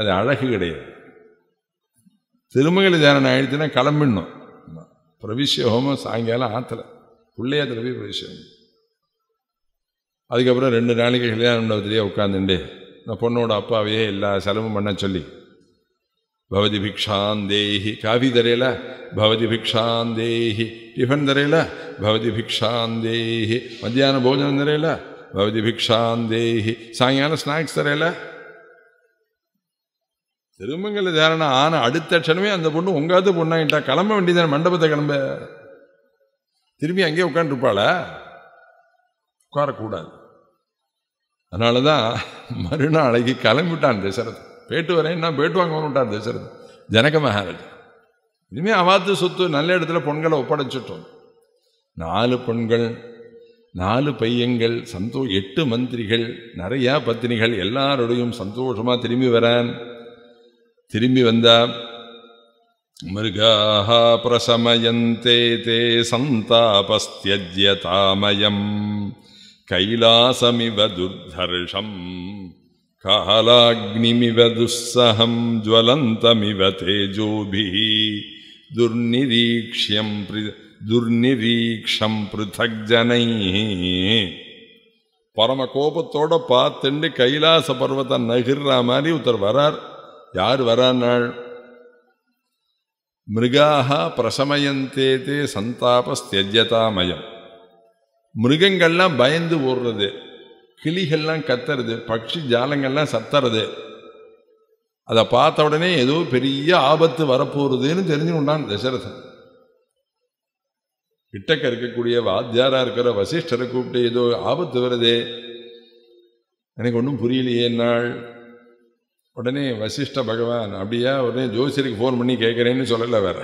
அது அழகு கிடையாது திருமங்கல தியானம் ஆயிடுச்சுன்னா கிளம்பிடணும் பிரவிஷ்ய ஹோமம் சாயங்காலம் ஆற்றுல பிள்ளையாத்துல போய் பிரவிஷ்ய ஹோமம் அதுக்கப்புறம் ரெண்டு நாளைக்கு கல்யாணம் மண்டபத்திலேயே உட்காந்துண்டு இந்த பொண்ணோட அப்பாவையே எல்லா செலவும் பண்ண சொல்லி பவதி பிக்ஷான் தேஹி காஃபி தரையில பவதி பிக்ஷான் தேஹி டிஃபன் தரையில பவதி பிக்ஷான் தேஹி மத்தியான போஜனம் தரையில பவதி பிக்ஷான் தேஹி சாயங்காலம் ஸ்நாக்ஸ் தரையில திருமங்கல தாரணம் ஆனால் அடுத்த க்ஷணமே அந்த பொண்ணு உங்காவது பொண்ணாகிட்டா கிளம்ப வேண்டியதான மண்டபத்தை கிளம்ப திரும்பி அங்கேயே உட்காந்துருப்பாளா உட்காரக்கூடாது அதனால தான் மறுநாள் அழகி கிளம்பிவிட்டான் தசரத் பேட்டு வரேன்னா பேட்டு வாங்க விட்டான் தசரத் ஜனக மகாராஜ் இனிமேல் அவாத்து சொத்து நல்ல இடத்துல பொண்களை ஒப்படைச்சிட்டோம் நாலு பெண்கள் நாலு பையங்கள் சந்தோ எட்டு மந்திரிகள் நிறையா பத்தினிகள் எல்லாரோடையும் சந்தோஷமாக திரும்பி வரான் திரும்பி வந்தா மிருகாக பிரசமயந்தே தே சந்தாபஸ்தியஜ்ய தாமயம் कैलासमिव दुर्धर्षम् कालाग्निमिव दुःसहं ज्वलन्तमिव तेजोभिः दुर्निरीक्ष्यं दुर्निरीक्षं पृथग्जनैः பரம கோபத்தோட பார்த்துண்டு கைலாச பர்வத்தை நகிர்ற மாதிரி ஒருத்தர் வரார் யார் வரானாள் மிருகாக பிரசமயந்தே தே சந்தாபஸ்தியஜதாமயம் மிருகங்கள்லாம் பயந்து ஓடுறது கிளிகள்லாம் கத்துறது பட்சி ஜாலங்கள்லாம் சத்துறது அதை பார்த்த உடனே ஏதோ பெரிய ஆபத்து வரப்போகுதுன்னு தெரிஞ்சு கொண்டான் தசரதன் கிட்டக்க இருக்கக்கூடிய வாத்தியாராக இருக்கிற வசிஷ்டரை கூப்பிட்டு ஏதோ ஆபத்து வருதே எனக்கு ஒன்றும் புரியலையே நாள் உடனே வசிஷ்ட பகவான் அப்படியா உடனே ஜோசியருக்கு ஃபோன் பண்ணி கேட்குறேன்னு சொல்லலை வேற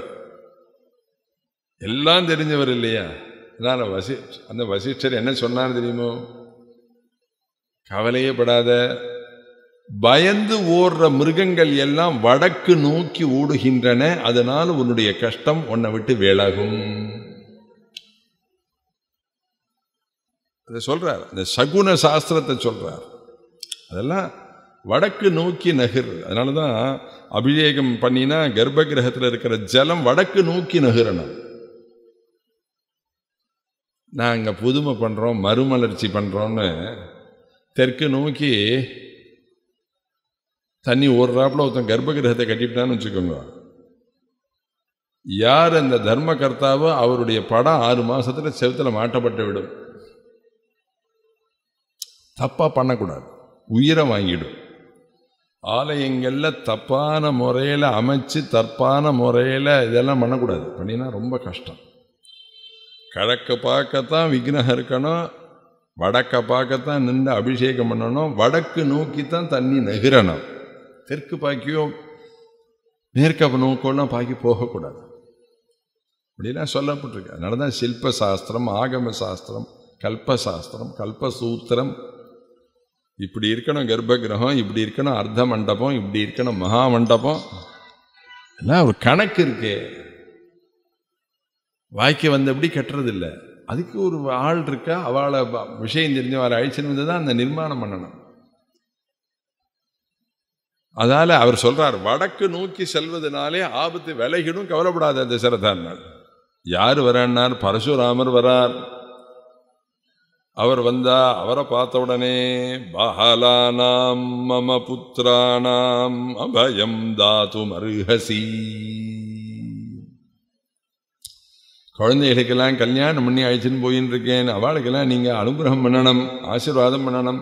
எல்லாம் தெரிஞ்சவர் இல்லையா அதனால் வசி அந்த வசிஷ்டர் என்ன சொன்னார் தெரியுமோ கவலையே படாத பயந்து ஓடுற மிருகங்கள் எல்லாம் வடக்கு நோக்கி ஓடுகின்றன அதனால் உன்னுடைய கஷ்டம் உன்னை விட்டு வேளாகும் அதை சொல்றார் இந்த சகுன சாஸ்திரத்தை சொல்றார் அதெல்லாம் வடக்கு நோக்கி நகர் அதனால தான் அபிஷேகம் பண்ணினா கர்ப்ப கிரகத்தில் இருக்கிற ஜலம் வடக்கு நோக்கி நகரணும் நாங்கள் புதுமை பண்ணுறோம் மறுமலர்ச்சி பண்ணுறோன்னு தெற்கு நோக்கி தண்ணி ஒரு ராப்பில் ஒருத்தன் கர்ப்ப கிரகத்தை கட்டிவிட்டான்னு வச்சுக்கோங்க யார் அந்த தர்ம கர்த்தாவோ அவருடைய படம் ஆறு மாதத்தில் செவத்தில் மாட்டப்பட்டு விடும் தப்பாக பண்ணக்கூடாது உயிரை வாங்கிடும் ஆலயங்களில் தப்பான முறையில் அமைச்சு தப்பான முறையில் இதெல்லாம் பண்ணக்கூடாது பண்ணினா ரொம்ப கஷ்டம் கிழக்க பார்க்கத்தான் விக்னகம் இருக்கணும் வடக்க பார்க்கத்தான் நின்று அபிஷேகம் பண்ணணும் வடக்கு நோக்கி தான் தண்ணி நெகிரணும் தெற்கு பாக்கியோ மேற்க நோக்கெல்லாம் பாக்கி போகக்கூடாது அப்படிலாம் சொல்லப்பட்டிருக்கு அதனால தான் சில்ப சாஸ்திரம் ஆகம சாஸ்திரம் கல்பசாஸ்திரம் கல்பசூத்திரம் இப்படி இருக்கணும் கர்ப்ப கிரகம் இப்படி இருக்கணும் அர்த்த மண்டபம் இப்படி இருக்கணும் மகா மண்டபம் எல்லாம் ஒரு கணக்கு இருக்கு வாய்க்க வந்தபடி கட்டுறதில்லை அதுக்கு ஒரு ஆள் இருக்கா அவளை விஷயம் தெரிஞ்சு அவளை அழிச்சுன்னு வந்து தான் அந்த நிர்மாணம் பண்ணணும் அதால அவர் சொல்றார் வடக்கு நோக்கி செல்வதனாலே ஆபத்து விலகிடும் கவலைப்படாத தசரதான் யார் வரான்னார் பரசுராமர் வரார் அவர் வந்தா அவரை பார்த்த உடனே பஹலானாம் மம புத்திராணாம் அபயம் தாத்து மருகசி குழந்தைகளுக்கெல்லாம் கல்யாணம் பண்ணி அழைச்சின்னு போயின்னு இருக்கேன் அவளுக்கெல்லாம் நீங்கள் அனுகிரகம் பண்ணணும் ஆசீர்வாதம் பண்ணணும்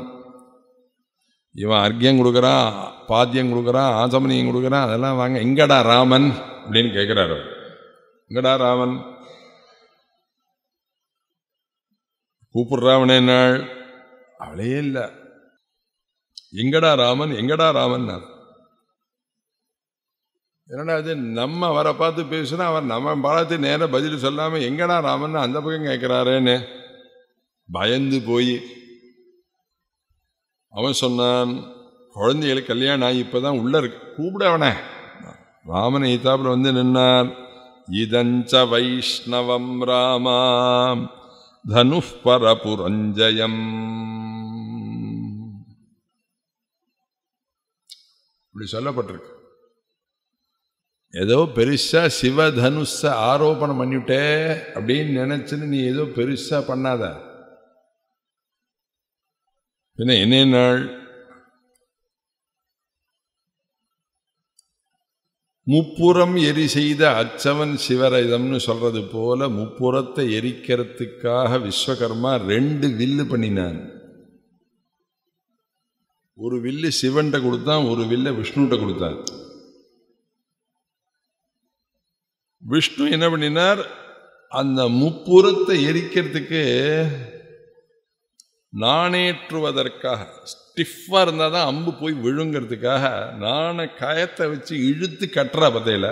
இவன் அர்க்கியம் கொடுக்குறான் பாத்தியம் கொடுக்குறான் ஆசமனியம் கொடுக்குறான் அதெல்லாம் வாங்க எங்கடா ராமன் அப்படின்னு கேட்குறாரு எங்கடா ராமன் கூப்பிடுறாவனே நாள் அவளே இல்லை எங்கடா ராமன் எங்கடா ராமன் என்னடா நம்ம அவரை பார்த்து பேசுனா அவர் நம்ம பார்த்து நேராக பதில் சொல்லாமல் எங்கடா ராமன் அந்த பக்கம் கேட்குறாரேன்னு பயந்து போய் அவன் சொன்னான் குழந்தைகளுக்கு கல்யாணம் ஆகி இப்போதான் உள்ள உள்ளே இருக்கு கூப்பிடவனே ராமனை இத்தாப்புல வந்து நின்னார் இதஞ்ச வைஷ்ணவம் ராமாம் தனுஷ் பரபுரஞ்சயம் இப்படி சொல்லப்பட்டிருக்கு ஏதோ பெருசா சிவதனுஷை ஆரோபணம் பண்ணிவிட்டே அப்படின்னு நினைச்சுன்னு நீ ஏதோ பெருசா பண்ணாத பின்ன என்ன நாள் முப்புறம் எரி செய்த அச்சவன் சிவரதம்னு சொல்கிறது போல முப்புறத்தை எரிக்கிறதுக்காக விஸ்வகர்மா ரெண்டு வில்லு பண்ணினான் ஒரு வில்லு சிவன்கிட்ட கொடுத்தான் ஒரு வில்ல விஷ்ணுகிட்ட கொடுத்தான் விஷ்ணு என்ன பண்ணினார் அந்த முப்புறத்தை எரிக்கிறதுக்கு நாணேற்றுவதற்காக ஸ்டிஃபாக இருந்தால் தான் அம்பு போய் விழுங்கிறதுக்காக நானே கயத்தை வச்சு இழுத்து கட்டுறா பத்தையில்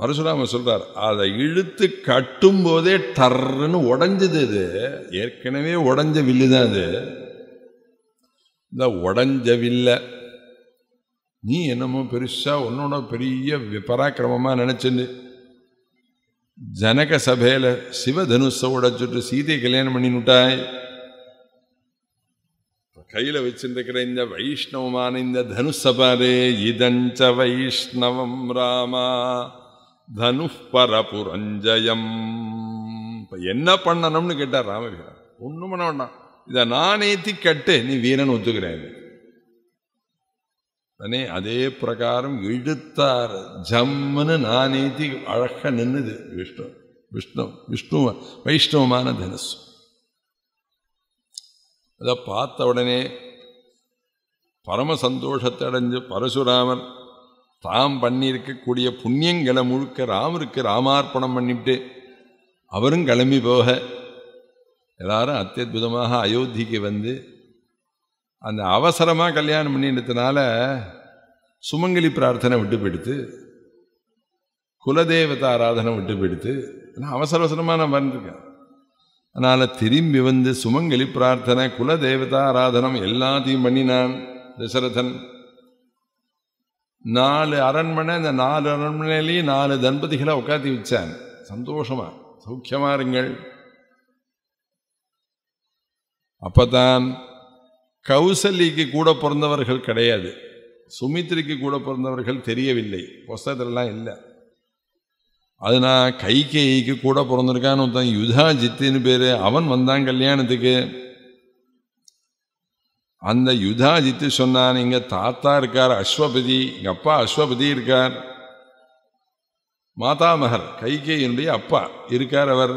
பரசுராம சொல்கிறார் அதை இழுத்து கட்டும் போதே டர்ன்னு உடஞ்சது இது ஏற்கனவே உடஞ்ச வில்லு தான் அது இந்த உடஞ்ச வில்ல நீ என்னமோ பெருசாக உன்னோட பெரிய பராக்கிரமமாக நினச்சிண்டு ஜனக சபையில் சிவதனுஷை உடைச்சுட்டு சீதையை கல்யாணம் விட்டாய் கையில் வச்சிருக்கிற இந்த வைஷ்ணவமான இந்த தனுசை பாரு இதஞ்ச வைஷ்ணவம் ராமா தனு பரபுரஞ்சயம் இப்போ என்ன பண்ணணும்னு கேட்டார் ராமவீரன் ஒன்றும் பண்ண வேண்டாம் இதை நானேத்தி கட்டு நீ வீரன் ஒத்துக்கிறேன் தானே அதே பிரகாரம் இழுத்தார் ஜம்முன்னு நானேத்தி அழக நின்னுது விஷ்ணு விஷ்ணு விஷ்ணு வைஷ்ணவமான தனுசு அதை பார்த்த உடனே பரம சந்தோஷத்தை அடைஞ்சு பரசுராமர் தாம் பண்ணியிருக்கக்கூடிய புண்ணியங்களை முழுக்க ராமருக்கு ராமார்ப்பணம் பண்ணிவிட்டு அவரும் கிளம்பி போக எல்லாரும் அத்தியுதமாக அயோத்திக்கு வந்து அந்த அவசரமாக கல்யாணம் பண்ணினதுனால சுமங்கலி பிரார்த்தனை விட்டு போயிடுத்து குலதேவதாராதனை ஆராதனை விட்டு போயிடுத்து ஆனால் அவசர அவசரமாக நான் பண்ணிருக்கேன் அதனால் திரும்பி வந்து சுமங்கலி பிரார்த்தனை குல தேவதா ஆராதனம் எல்லாத்தையும் பண்ணினான் தசரதன் நாலு அரண்மனை இந்த நாலு அரண்மனையிலேயே நாலு தன்பதிகளை உட்காந்து வச்சான் சந்தோஷமா சௌக்கியமா இருங்கள் அப்பதான் கௌசல்லிக்கு கூட பிறந்தவர்கள் கிடையாது சுமித்ரிக்கு கூட பிறந்தவர்கள் தெரியவில்லை புஸ்தகத்திலலாம் இல்லை அது நான் கைகேயிக்கு கூட பிறந்திருக்கான்னு ஒருத்தன் யுதா ஜித்துன்னு பேர் அவன் வந்தான் கல்யாணத்துக்கு அந்த யுதா ஜித்து சொன்னான் இங்கே தாத்தா இருக்கார் அஸ்வபதி எங்கள் அப்பா அஸ்வபதி இருக்கார் மாதாமகர் கைகேயினுடைய அப்பா இருக்கார் அவர்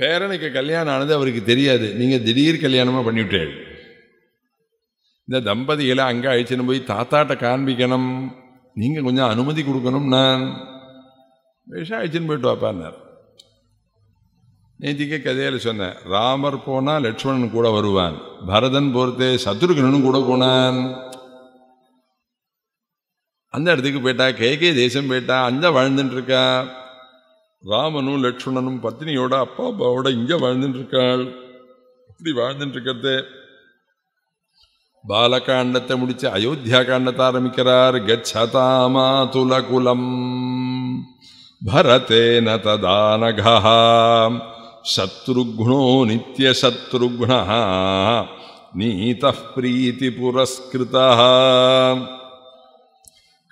பேரனுக்கு கல்யாணம் ஆனது அவருக்கு தெரியாது நீங்கள் திடீர் கல்யாணமாக பண்ணிவிட்டேன் இந்த தம்பதிகளை அங்கே அழிச்சுன்னு போய் தாத்தாட்ட காண்பிக்கணும் நீங்கள் கொஞ்சம் அனுமதி கொடுக்கணும் நான் விஷா போயிட்டு வைப்பார் நேத்திக்கே கதையில் சொன்னேன் ராமர் போனால் லட்சுமணன் கூட வருவான் பரதன் பொறுத்தே சத்ருகனும் கூட போனான் அந்த இடத்துக்கு போயிட்டா கேகே தேசம் போயிட்டா அந்த வாழ்ந்துட்டு இருக்கா ராமனும் லட்சுமணனும் பத்னியோட அப்பா அப்பாவோட இங்கே வாழ்ந்துட்டு இருக்காள் இப்படி வாழ்ந்துட்டு இருக்கிறது बालकाण्डत्यमुडिच्च अयोध्याकाण्डतारमिकरार्गच्छता मातुलकुलम् भरतेन तदानघः शत्रुघ्नो नित्यशत्रुघ्नः नीतः प्रीतिपुरस्कृतः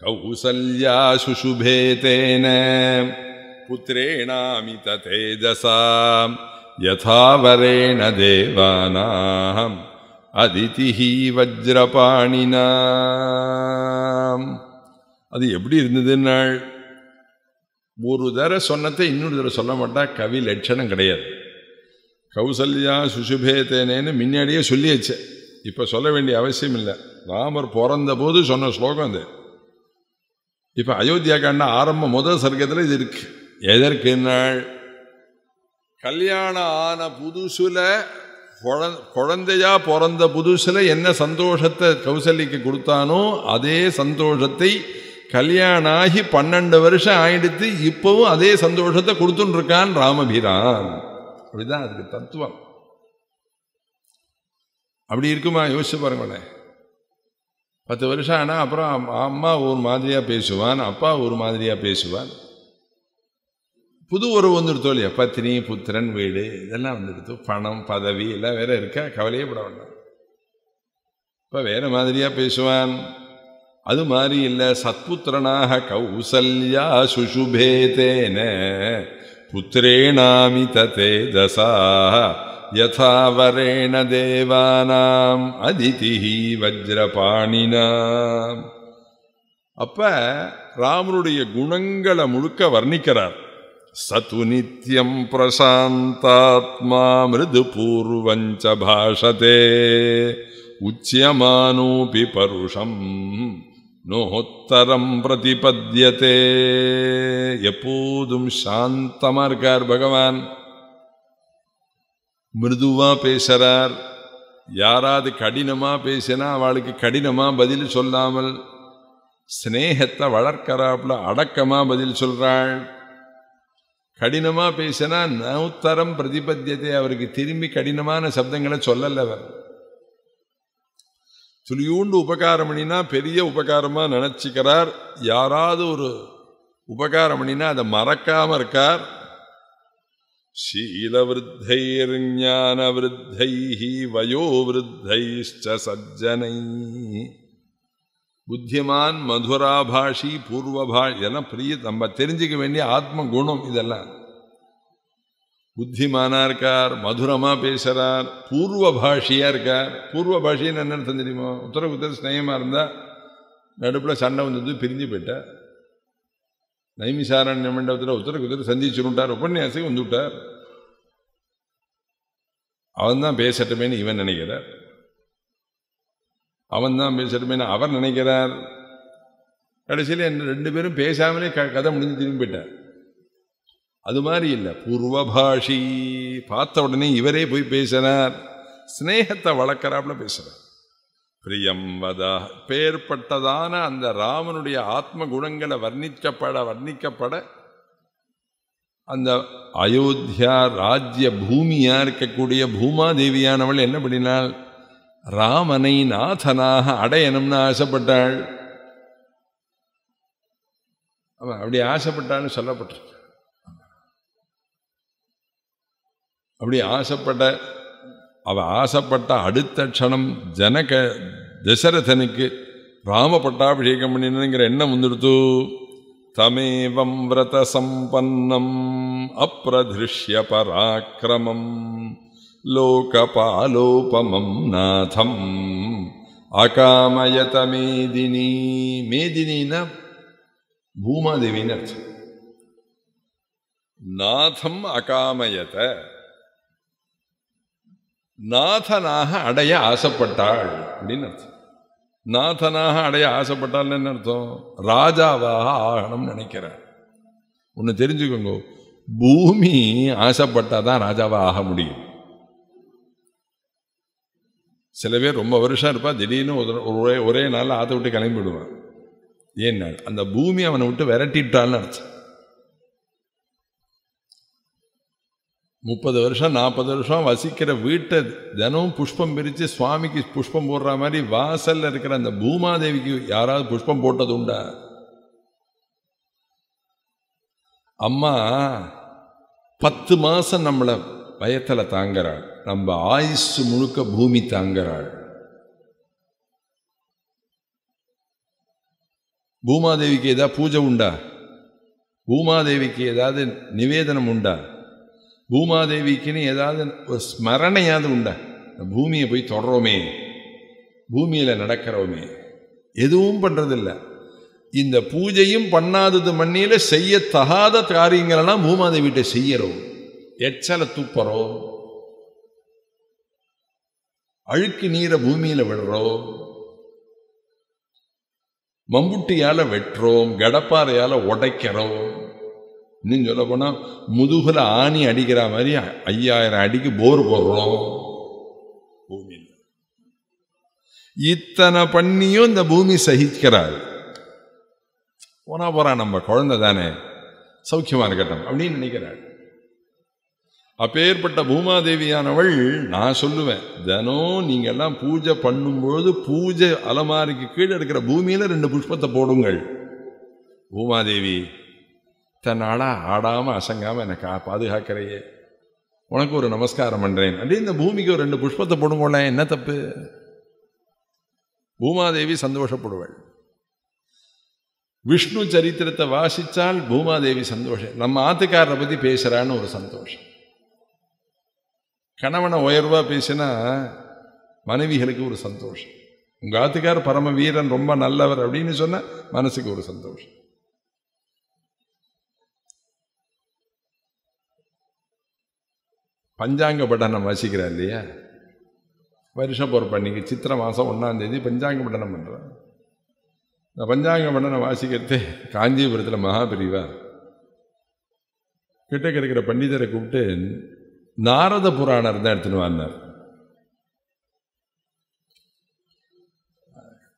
कौसल्याशुशुभे तेन पुत्रेणामिततेजसा यथावरेण देवानाम् அதிதிஹ வஜ்ரபாணினாம் அது எப்படி இருந்ததுன்னாள் ஒரு தர சொன்னதை இன்னொரு தர சொல்ல மாட்டா கவி லட்சணம் கிடையாது கௌசல்யா தேனேன்னு முன்னாடியே சொல்லியாச்சு இப்போ சொல்ல வேண்டிய அவசியம் இல்லை ராமர் பிறந்த போது சொன்ன ஸ்லோகம் அது இப்போ அயோத்தியா காண்ட ஆரம்ப முதல் சர்க்கத்தில் இது இருக்கு எதற்கு நாள் கல்யாணம் ஆன புதுசுல குழந்தையா பிறந்த புதுசில் என்ன சந்தோஷத்தை கௌசல்யக்கு கொடுத்தானோ அதே சந்தோஷத்தை கல்யாணம் ஆகி பன்னெண்டு வருஷம் ஆயிடுத்து இப்பவும் அதே சந்தோஷத்தை கொடுத்துன்னு இருக்கான் ராமபிரான் அப்படிதான் அதுக்கு தத்துவம் அப்படி இருக்குமா யோசிச்சு பாருங்களேன் பத்து வருஷம் ஆனால் அப்புறம் அம்மா ஒரு மாதிரியாக பேசுவான் அப்பா ஒரு மாதிரியாக பேசுவான் புது உறவு வந்துடுத்தோ இல்லையா பத்தினி புத்திரன் வீடு இதெல்லாம் வந்துடுத்து பணம் பதவி எல்லாம் வேற இருக்கா கவலையே பட வேண்டாம் இப்போ வேற மாதிரியா பேசுவான் அது மாதிரி இல்லை சத்புத்திரனாக கௌசல்யா சுஷுபேதேன புத்திரேணாமி தே தசா யதாவரேண தேவானாம் அதிதிஹி வஜ்ரபாணினாம் அப்ப ராமனுடைய குணங்களை முழுக்க வர்ணிக்கிறார் सतु பிரசாந்தாத்மா மிருது பூர்வஞ்ச பாஷதே உச்சியமானோபி பருஷம் நோத்தரம் பிரதிபத்தியதே எப்போதும் சாந்தமா இருக்கார் பகவான் மிருதுவா பேசுறார் யாராவது கடினமா பேசினா அவளுக்கு கடினமா பதில் சொல்லாமல் ஸ்னேகத்தை வளர்க்கிறாப்புல அடக்கமா பதில் சொல்றாள் கடினமா பேசினா நவுத்தரம் பிரதிபத்தியத்தை அவருக்கு திரும்பி கடினமான சப்தங்களை சொல்லலவர் அவர் துளியூண்டு உபகாரம் அணினா பெரிய உபகாரமாக நினைச்சுக்கிறார் யாராவது ஒரு உபகாரம் அணினா அதை மறக்காம இருக்கார் வயோ விருத்தை சஜ்ஜனை புத்திமான் மதுராபாஷி பூர்வபா இதெல்லாம் பெரிய நம்ம தெரிஞ்சுக்க வேண்டிய ஆத்ம குணம் இதெல்லாம் புத்திமானா இருக்கார் மதுரமாக பேசுகிறார் பூர்வ பாஷியாக இருக்கார் பூர்வ பாஷின்னு என்ன தெரியுமா உத்தர உத்தர ஸ்நேகமாக இருந்தால் நடுப்பில் சண்டை வந்தது பிரிஞ்சு போயிட்டார் நைமிசாரண் மண்டபத்தில் உத்தர சந்திச்சுருட்டார் உபன்யாசி வந்துவிட்டார் அவன் தான் பேசட்டுமேன்னு இவன் நினைக்கிறார் அவன் தான் பேசணுமே அவர் நினைக்கிறார் கடைசியில் என்ன ரெண்டு பேரும் பேசாமலே க கதை முடிஞ்சு திரும்பிட்டார் அது மாதிரி இல்லை பூர்வபாஷி பார்த்த உடனே இவரே போய் பேசினார் ஸ்னேகத்தை வளர்க்குறாப்புல பேசுகிறார் பிரியம் வத பேர்பட்டதான அந்த ராமனுடைய ஆத்ம குணங்களை வர்ணிக்கப்பட வர்ணிக்கப்பட அந்த அயோத்தியா ராஜ்ய பூமியாக இருக்கக்கூடிய பூமாதேவியானவள் என்ன பண்ணினாள் ராமனை நாதனாக அடையணும்னு ஆசைப்பட்டாள் அவன் அப்படி ஆசைப்பட்டான்னு சொல்லப்பட்டிருக்கு அப்படி ஆசைப்பட்ட அவ ஆசைப்பட்ட அடுத்த க்ஷணம் ஜனக தசரதனுக்கு ராம பட்டாபிஷேகம் பண்ணினுங்கிற எண்ணம் வந்துடுத்து தமேவம் விரத சம்பம் அப்பிரதிருஷ்ய பராக்கிரமம் లోకపాలోపమం నాథం அகாமயத மேதினி மேதினா பூமாதேவின்னு அர்த்தம் நாதம் அகாமயத நாதனாக அடைய ஆசைப்பட்டாள் அப்படின்னு அர்த்தம் நாதனாக அடைய ஆசைப்பட்டால் என்ன அர்த்தம் ராஜாவாக ஆகணும்னு நினைக்கிறார் ஒன்று தெரிஞ்சுக்கோங்க பூமி ஆசைப்பட்டால் தான் ராஜாவாக ஆக முடியும் சில பேர் ரொம்ப வருஷம் இருப்பான் திடீர்னு ஒரு ஒரே ஒரே நாளில் ஆற்ற விட்டு கிளம்பிவிடுவான் ஏன்னா அந்த பூமி அவனை விட்டு விரட்டிட்டான்னு நினச்சான் முப்பது வருஷம் நாற்பது வருஷம் வசிக்கிற வீட்டை தினமும் புஷ்பம் பிரித்து சுவாமிக்கு புஷ்பம் போடுற மாதிரி வாசலில் இருக்கிற அந்த பூமாதேவிக்கு யாராவது புஷ்பம் போட்டது உண்டா அம்மா பத்து மாதம் நம்மளை பயத்தில் தாங்கிறாள் நம்ம ஆயுசு முழுக்க பூமி தாங்கிறாள் பூமாதேவிக்கு ஏதாவது பூஜை உண்டா பூமாதேவிக்கு ஏதாவது நிவேதனம் உண்டா பூமாதேவிக்குன்னு ஏதாவது ஒரு ஸ்மரணையாவது உண்டா பூமியை போய் தொடரோமே பூமியில் நடக்கிறோமே எதுவும் பண்ணுறதில்ல இந்த பூஜையும் பண்ணாதது மண்ணியில் செய்ய தகாத காரியங்களெல்லாம் பூமாதேவிகிட்ட செய்யறோம் எச்சலை துப்புறோம் அழுக்கு நீரை பூமியில விடுறோம் மம்புட்டியால வெட்டுறோம் கடப்பாறையால உடைக்கிறோம் இன்னும் சொல்ல போனால் முதுகுல ஆணி அடிக்கிற மாதிரி ஐயாயிரம் அடிக்கு போர் போடுறோம் பூமியில இத்தனை பண்ணியும் இந்த பூமி சகிக்கிறாரு போனா போறா நம்ம குழந்தை தானே சௌக்கியமா இருக்கட்டும் அப்படின்னு நினைக்கிறாள் அப்பேற்பட்ட பூமாதேவியானவள் நான் சொல்லுவேன் தினம் நீங்கள்லாம் பூஜை பண்ணும்பொழுது பூஜை அலமாரிக்கு கீழே இருக்கிற பூமியில் ரெண்டு புஷ்பத்தை போடுங்கள் பூமாதேவி தன்னால ஆடாமல் அசங்காமல் எனக்கு பாதுகாக்கிறையே உனக்கு ஒரு நமஸ்காரம் பண்ணுறேன் அப்படி இந்த பூமிக்கு ஒரு ரெண்டு புஷ்பத்தை போடுங்களேன் என்ன தப்பு பூமாதேவி சந்தோஷப்படுவாள் விஷ்ணு சரித்திரத்தை வாசித்தால் பூமாதேவி சந்தோஷம் நம்ம ஆத்துக்காரரை பற்றி பேசுகிறான்னு ஒரு சந்தோஷம் கணவனை உயர்வாக பேசினா மனைவிகளுக்கு ஒரு சந்தோஷம் உங்கள் ஆத்துக்கார் பரம வீரன் ரொம்ப நல்லவர் அப்படின்னு சொன்னால் மனசுக்கு ஒரு சந்தோஷம் பஞ்சாங்க பட்டனம் வாசிக்கிறார் இல்லையா வருஷம் பொறுப்பு சித்திர சித்திரை மாதம் தேதி பஞ்சாங்க பட்டனம் பண்ணுறான் இந்த பஞ்சாங்க பட்டனம் வாசிக்கிறது காஞ்சிபுரத்தில் மகாபிரிவா கிட்ட கிடைக்கிற பண்டிதரை கூப்பிட்டு நாரத புராணர் தான் எடுத்துன்னு வந்தார்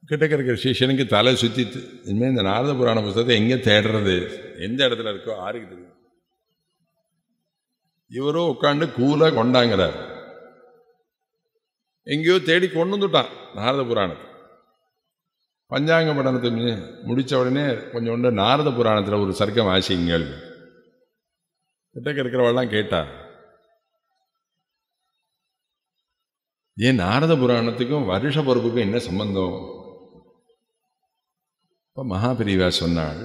கிட்ட இருக்கிற சிஷனுக்கு தலை சுற்றி இனிமேல் இந்த நாரத புராண புஸ்தகத்தை எங்கே தேடுறது எந்த இடத்துல இருக்கோ ஆறுக்கு இவரோ உட்காந்து கூலாக கொண்டாங்கிறார் எங்கேயோ தேடி கொண்டு வந்துட்டான் நாரத புராணத்தை பஞ்சாங்க படனத்தை முடித்த உடனே கொஞ்சோண்டு நாரத புராணத்தில் ஒரு சர்க்கம் ஆசிங்கள் கிட்டக்க இருக்கிறவெல்லாம் கேட்டான் ஏன் நாரத புராணத்துக்கும் வருஷ பொறுப்புக்கும் என்ன சம்பந்தம் இப்போ மகாபிரிவா சொன்னாள்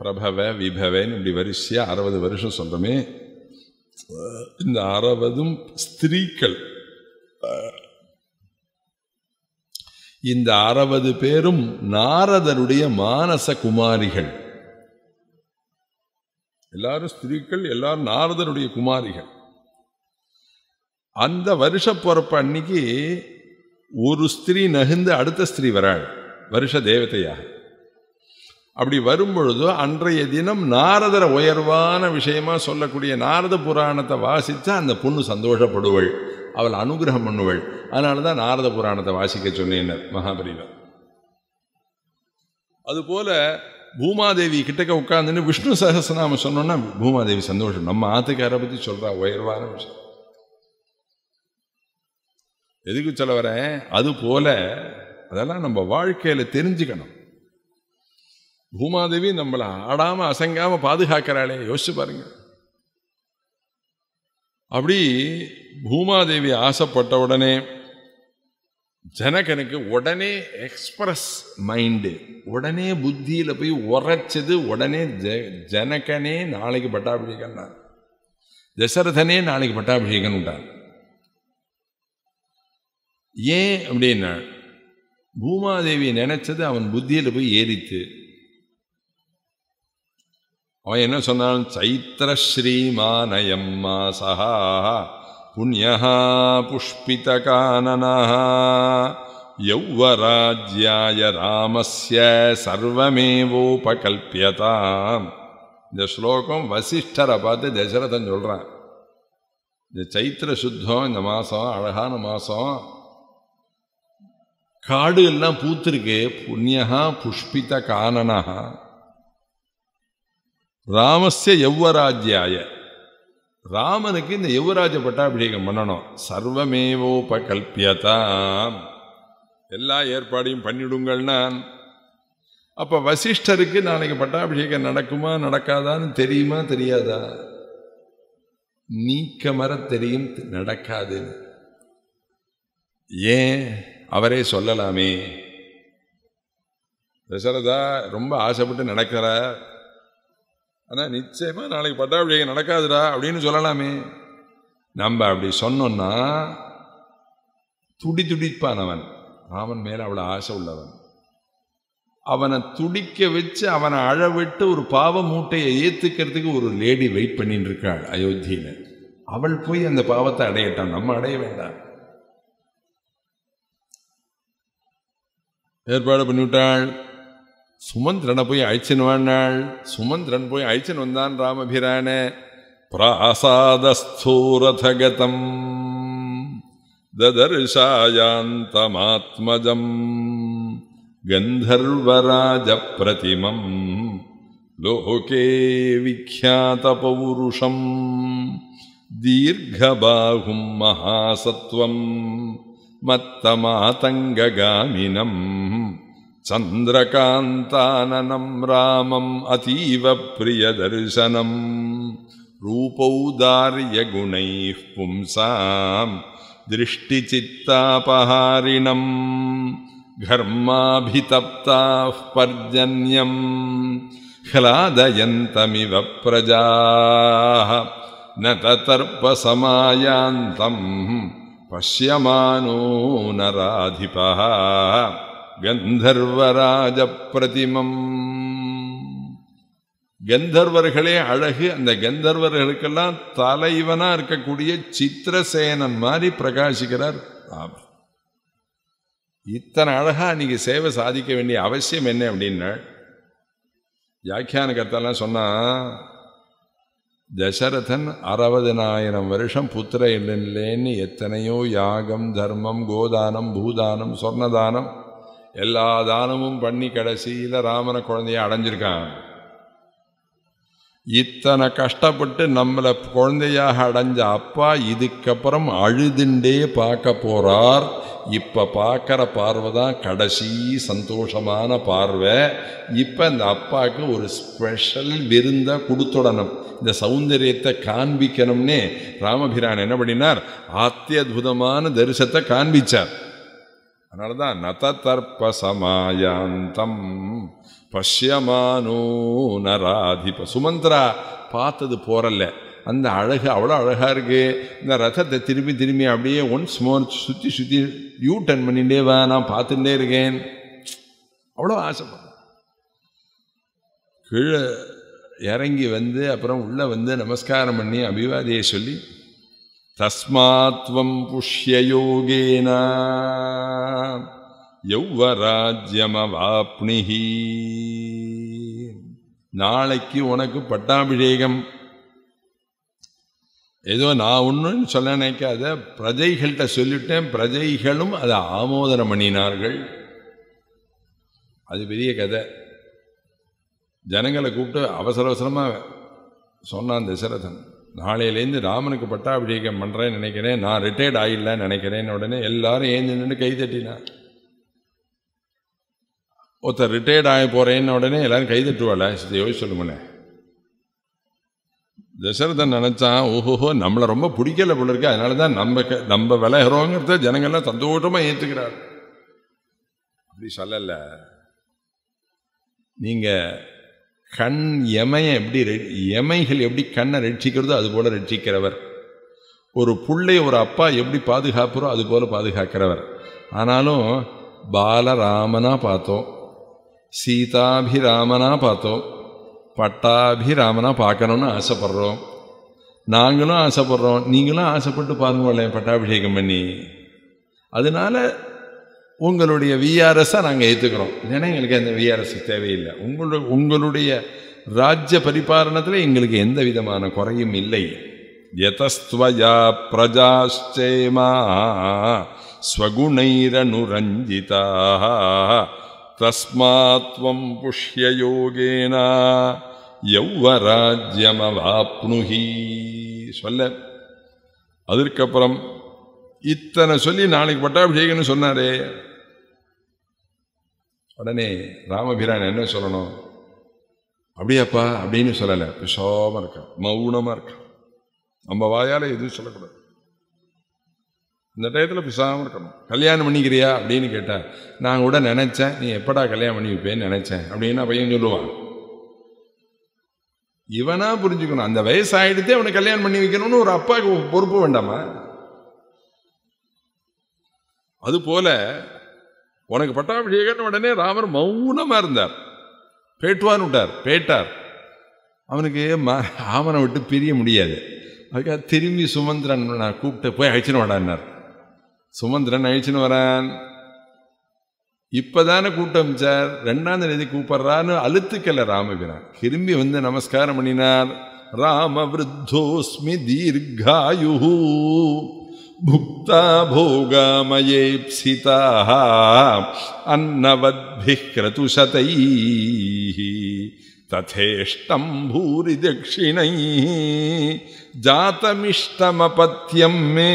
பிரபவ விபவன் இப்படி வரிசையாக அறுபது வருஷம் சொல்கிறோமே இந்த அறுபதும் ஸ்திரீக்கள் இந்த அறுபது பேரும் நாரதருடைய மானச குமாரிகள் எல்லாரும் ஸ்திரீக்கள் எல்லாரும் நாரதருடைய குமாரிகள் அந்த வருஷ பிறப்பு அன்னைக்கு ஒரு ஸ்திரீ நகுந்து அடுத்த ஸ்திரீ வராள் வருஷ தேவதையாக அப்படி வரும்பொழுது அன்றைய தினம் நாரதர உயர்வான விஷயமா சொல்லக்கூடிய நாரத புராணத்தை வாசித்து அந்த பொண்ணு சந்தோஷப்படுவள் அவள் அனுகிரகம் பண்ணுவள் அதனால தான் நாரத புராணத்தை வாசிக்க சொன்னேன் மகாபரிவர் அதுபோல பூமாதேவி கிட்டக்க உட்காந்துன்னு விஷ்ணு சகசநாமம் சொன்னோன்னா பூமாதேவி சந்தோஷம் நம்ம ஆத்துக்காரை பற்றி சொல்கிறா உயர்வான விஷயம் எதுக்கு சொல்ல வரேன் அது போல அதெல்லாம் நம்ம வாழ்க்கையில தெரிஞ்சுக்கணும் பூமாதேவி நம்மளை ஆடாம அசங்காம பாதுகாக்கிறாளே யோசிச்சு பாருங்க அப்படி பூமாதேவி ஆசைப்பட்ட உடனே ஜனகனுக்கு உடனே எக்ஸ்பிரஸ் மைண்டு உடனே புத்தியில் போய் உரைச்சது உடனே ஜ ஜனகனே நாளைக்கு பட்டாபிஷேகம்னார் தசரதனே நாளைக்கு பட்டாபிஷேகம்ன்றார் ஏன் அப்படின்னா பூமாதேவி நினைச்சது அவன் புத்தியில் போய் ஏறித்து அவன் என்ன சொன்னான் சைத்திர ஸ்ரீமானயம் மாசா புண்ணியா புஷ்பித கானனா யௌவராஜ்யாய ராமஸ்ய சர்வமேவோபகல்பியதாம் இந்த ஸ்லோகம் வசிஷ்டரை பார்த்து தசரதன் சொல்கிறான் இந்த சைத்திர சுத்தம் இந்த மாதம் அழகான மாதம் காடு எல்லாம் பூத்திருக்கு புண்ணியகா புஷ்பித கானனா ராமஸ்ய யௌவராஜ்யாய ராமனுக்கு இந்த யுவராஜ பட்டாபிஷேகம் பண்ணணும் சர்வமேவோபகல்பியதாம் எல்லா ஏற்பாடையும் பண்ணிடுங்கள் நான் அப்போ வசிஷ்டருக்கு நாளைக்கு பட்டாபிஷேகம் நடக்குமா நடக்காதான்னு தெரியுமா தெரியாதா நீக்க மர தெரியும் நடக்காது ஏன் அவரே சொல்லலாமே தசரதா ரொம்ப ஆசைப்பட்டு நடக்கிற ஆனால் நிச்சயமாக நாளைக்கு பட்டாபிஷேகம் நடக்காதுடா அப்படின்னு சொல்லலாமே நம்ம அப்படி சொன்னோன்னா துடி துடிப்பான் அவன் ராமன் மேலே அவ்வளோ ஆசை உள்ளவன் அவனை துடிக்க வச்சு அவனை அழவிட்டு ஒரு பாவ மூட்டையை ஏற்றுக்கிறதுக்கு ஒரு லேடி வெயிட் பண்ணிட்டு இருக்காள் அயோத்தியில் அவள் போய் அந்த பாவத்தை அடையட்டான் நம்ம அடைய வேண்டாம் வந்தான் ராமபிரான सुमन्त्र ததர்ஷாயாந்தமாத்மஜம் கந்தர்வராஜ பிரதிமம் லோகே लोहके பௌருஷம் दीर्घबाहुं மகாசத்வம் मत्तमातङ्गगामिनम् चन्द्रकान्ताननम् रामम् अतीव प्रियदर्शनम् रूपौदार्यगुणैः पुंसाम् दृष्टिचित्तापहारिणम् घर्माभितप्ताः पर्जन्यम् ह्लादयन्तमिव प्रजाः न ततर्पसमायान्तम् पश्यमानो नराधिपः கந்தர்வராஜப்பிரதிமம் கந்தர்வர்களே அழகு அந்த கந்தர்வர்களுக்கெல்லாம் தலைவனா இருக்கக்கூடிய சித்திரசேனன் மாதிரி பிரகாசிக்கிறார் இத்தனை அழகா நீங்க சேவை சாதிக்க வேண்டிய அவசியம் என்ன அப்படின்னா வியாக்கியானகர்த்தெல்லாம் சொன்னா தசரதன் அறுபதனாயிரம் வருஷம் புத்திர இல்லைன்னு எத்தனையோ யாகம் தர்மம் கோதானம் பூதானம் சொர்ணதானம் எல்லா தானமும் பண்ணி கடைசியில் ராமனை குழந்தைய அடைஞ்சிருக்கான் இத்தனை கஷ்டப்பட்டு நம்மளை குழந்தையாக அடைஞ்ச அப்பா இதுக்கப்புறம் அழுதுண்டே பார்க்க போகிறார் இப்போ பார்க்குற பார்வை தான் கடைசி சந்தோஷமான பார்வை இப்போ இந்த அப்பாவுக்கு ஒரு ஸ்பெஷல் விருந்தை கொடுத்துடணும் இந்த சௌந்தரியத்தை காண்பிக்கணும்னே ராமபிரான் என்ன பண்ணினார் ஆத்தியதுதமான தரிசத்தை காண்பிச்சார் அதனாலதான் நத தர்ப்ப சமாயாந்தம் பஷ்யமானோ நராதிப சுமந்திரா பார்த்தது போறல்ல அந்த அழகு அவ்வளோ அழகாக இருக்குது இந்த ரதத்தை திரும்பி திரும்பி அப்படியே ஒன்ஸ் மோர் சுற்றி சுற்றி யூ டர்ன் பண்ணிட்டே வா நான் பார்த்துட்டே இருக்கேன் அவ்வளோ ஆசைப்படுறேன் கீழே இறங்கி வந்து அப்புறம் உள்ளே வந்து நமஸ்காரம் பண்ணி அபிவாதியை சொல்லி தஸ்மாத்வம் புஷ்யயோகேனா யௌவராஜ்யமவாப்னிஹி நாளைக்கு உனக்கு பட்டாபிஷேகம் ஏதோ நான் ஒன்றுன்னு சொல்ல நினைக்காத பிரஜைகள்கிட்ட சொல்லிட்டேன் பிரஜைகளும் அதை ஆமோதனம் பண்ணினார்கள் அது பெரிய கதை ஜனங்களை கூப்பிட்டு அவசர அவசரமாக சொன்னான் தசரதன் நாளையிலேருந்து ராமனுக்கு பட்டாபிஷேகம் பண்ணுறேன் நினைக்கிறேன் நான் ரிட்டையர்ட் ஆகிடலான்னு நினைக்கிறேன்னு உடனே எல்லாரும் ஏந்து நின்று கை தட்டினான் ஒருத்தர் ரிட்டையர்ட் ஆகி போகிறேன்னு உடனே எல்லாரும் கை தட்டுவாள் இதை யோசிச்சு சொல்லுங்கண்ணே தசரதன் நினச்சான் ஓஹோஹோ நம்மளை ரொம்ப பிடிக்கல போல இருக்கு அதனால தான் நம்ம க நம்ம விளையிறோங்கிறத ஜனங்கள்லாம் சந்தோஷமாக ஏற்றுக்கிறார் அப்படி சொல்லலை நீங்கள் கண் எமையை எப்படி எமைகள் எப்படி கண்ணை ரட்சிக்கிறதோ அது போல் ரட்சிக்கிறவர் ஒரு பிள்ளை ஒரு அப்பா எப்படி பாதுகாப்புறோ அது போல் பாதுகாக்கிறவர் ஆனாலும் பாலராமனாக பார்த்தோம் சீதாபிராமனாக பார்த்தோம் பட்டாபிராமனாக பார்க்கணுன்னு ஆசைப்படுறோம் நாங்களும் ஆசைப்படுறோம் நீங்களும் ஆசைப்பட்டு பாருங்கள் பட்டாபிஷேகம் பண்ணி அதனால் உங்களுடைய விஆர்எஸ்ஸை நாங்கள் ஏற்றுக்கிறோம் ஏன்னா எங்களுக்கு அந்த விஆர்எஸ் தேவையில்லை உங்களு உங்களுடைய ராஜ்ய பரிபாலனத்தில் எங்களுக்கு எந்த விதமான குறையும் இல்லை யதஸ்துவயா பிரஜாஷேமா ஸ்வகுணைரனுரஞ்சிதா தஸ்மாத்வம் புஷ்யயோகேனா யௌவராஜ்யமவாப்னுகி சொல்ல அதற்கப்புறம் இத்தனை சொல்லி நாளைக்கு பட்டாபிஷேகம்னு சொன்னாரே உடனே ராமபிரான் என்ன சொல்லணும் அப்படியாப்பா அப்படின்னு சொல்லலை பிசாமல் இருக்கான் மௌனமாக இருக்கான் நம்ம வாயால் எதுவும் சொல்லக்கூடாது இந்த டயத்தில் பிசாமல் இருக்கணும் கல்யாணம் பண்ணிக்கிறியா அப்படின்னு கேட்டால் நான் கூட நினச்சேன் நீ எப்படா கல்யாணம் பண்ணி வைப்பேன்னு நினச்சேன் அப்படின்னு பையன் சொல்லுவான் இவனா புரிஞ்சுக்கணும் அந்த வயசு அவனை கல்யாணம் பண்ணி வைக்கணும்னு ஒரு அப்பாவுக்கு பொறுப்பு வேண்டாமா அதுபோல உனக்கு பட்டாபிஷேகம் உடனே ராமர் மௌனமாக இருந்தார் பேட்டுவான்னு விட்டார் பேட்டார் அவனுக்கு ராமனை விட்டு பிரிய முடியாது அதுக்காக திரும்பி சுமந்திரன் நான் கூப்பிட்டு போய் அழிச்சின்னு வரான்னார் சுமந்திரன் அழைச்சின்னு வரான் இப்போதானே கூட்டம் சார் ரெண்டாம் தேதி கூப்பிட்றான்னு அழுத்துக்கல ராமபிரான் திரும்பி வந்து நமஸ்காரம் பண்ணினார் ராம விருத்தோஸ்மி தீர்காயு भुक्ता भोगामयेप्सिताः अन्नवद्भिः क्रतुशतैः तथेष्टम् भूरिदक्षिणैः जातमिष्टमपत्यं मे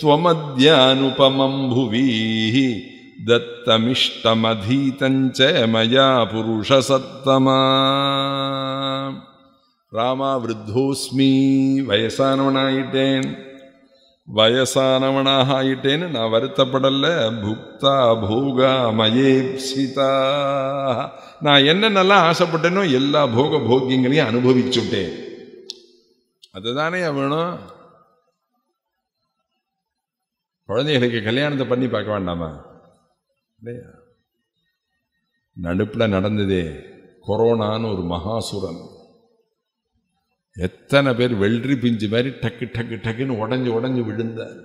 त्वमद्यानुपमम् भुवीः दत्तमिष्टमधीतम् च मया पुरुषसत्तमा रामा वृद्धोऽस्मि वयसानुनायिटेन् வயசானவனாக ஆயிட்டேன்னு நான் வருத்தப்படல புக்தா போகா மயேப்சிதா நான் என்னென்னலாம் ஆசைப்பட்டேனோ எல்லா போக போக்கியங்களையும் அனுபவிச்சுட்டேன் அதுதானே வேணும் குழந்தைகளுக்கு கல்யாணத்தை பண்ணி பார்க்க வேண்டாமா இல்லையா நடுப்பில் நடந்ததே கொரோனான்னு ஒரு மகாசுரன் எத்தனை பேர் வெள்ளரி பிஞ்சு மாதிரி டக்கு டக்கு டக்குன்னு உடஞ்சி உடஞ்சி விழுந்தார்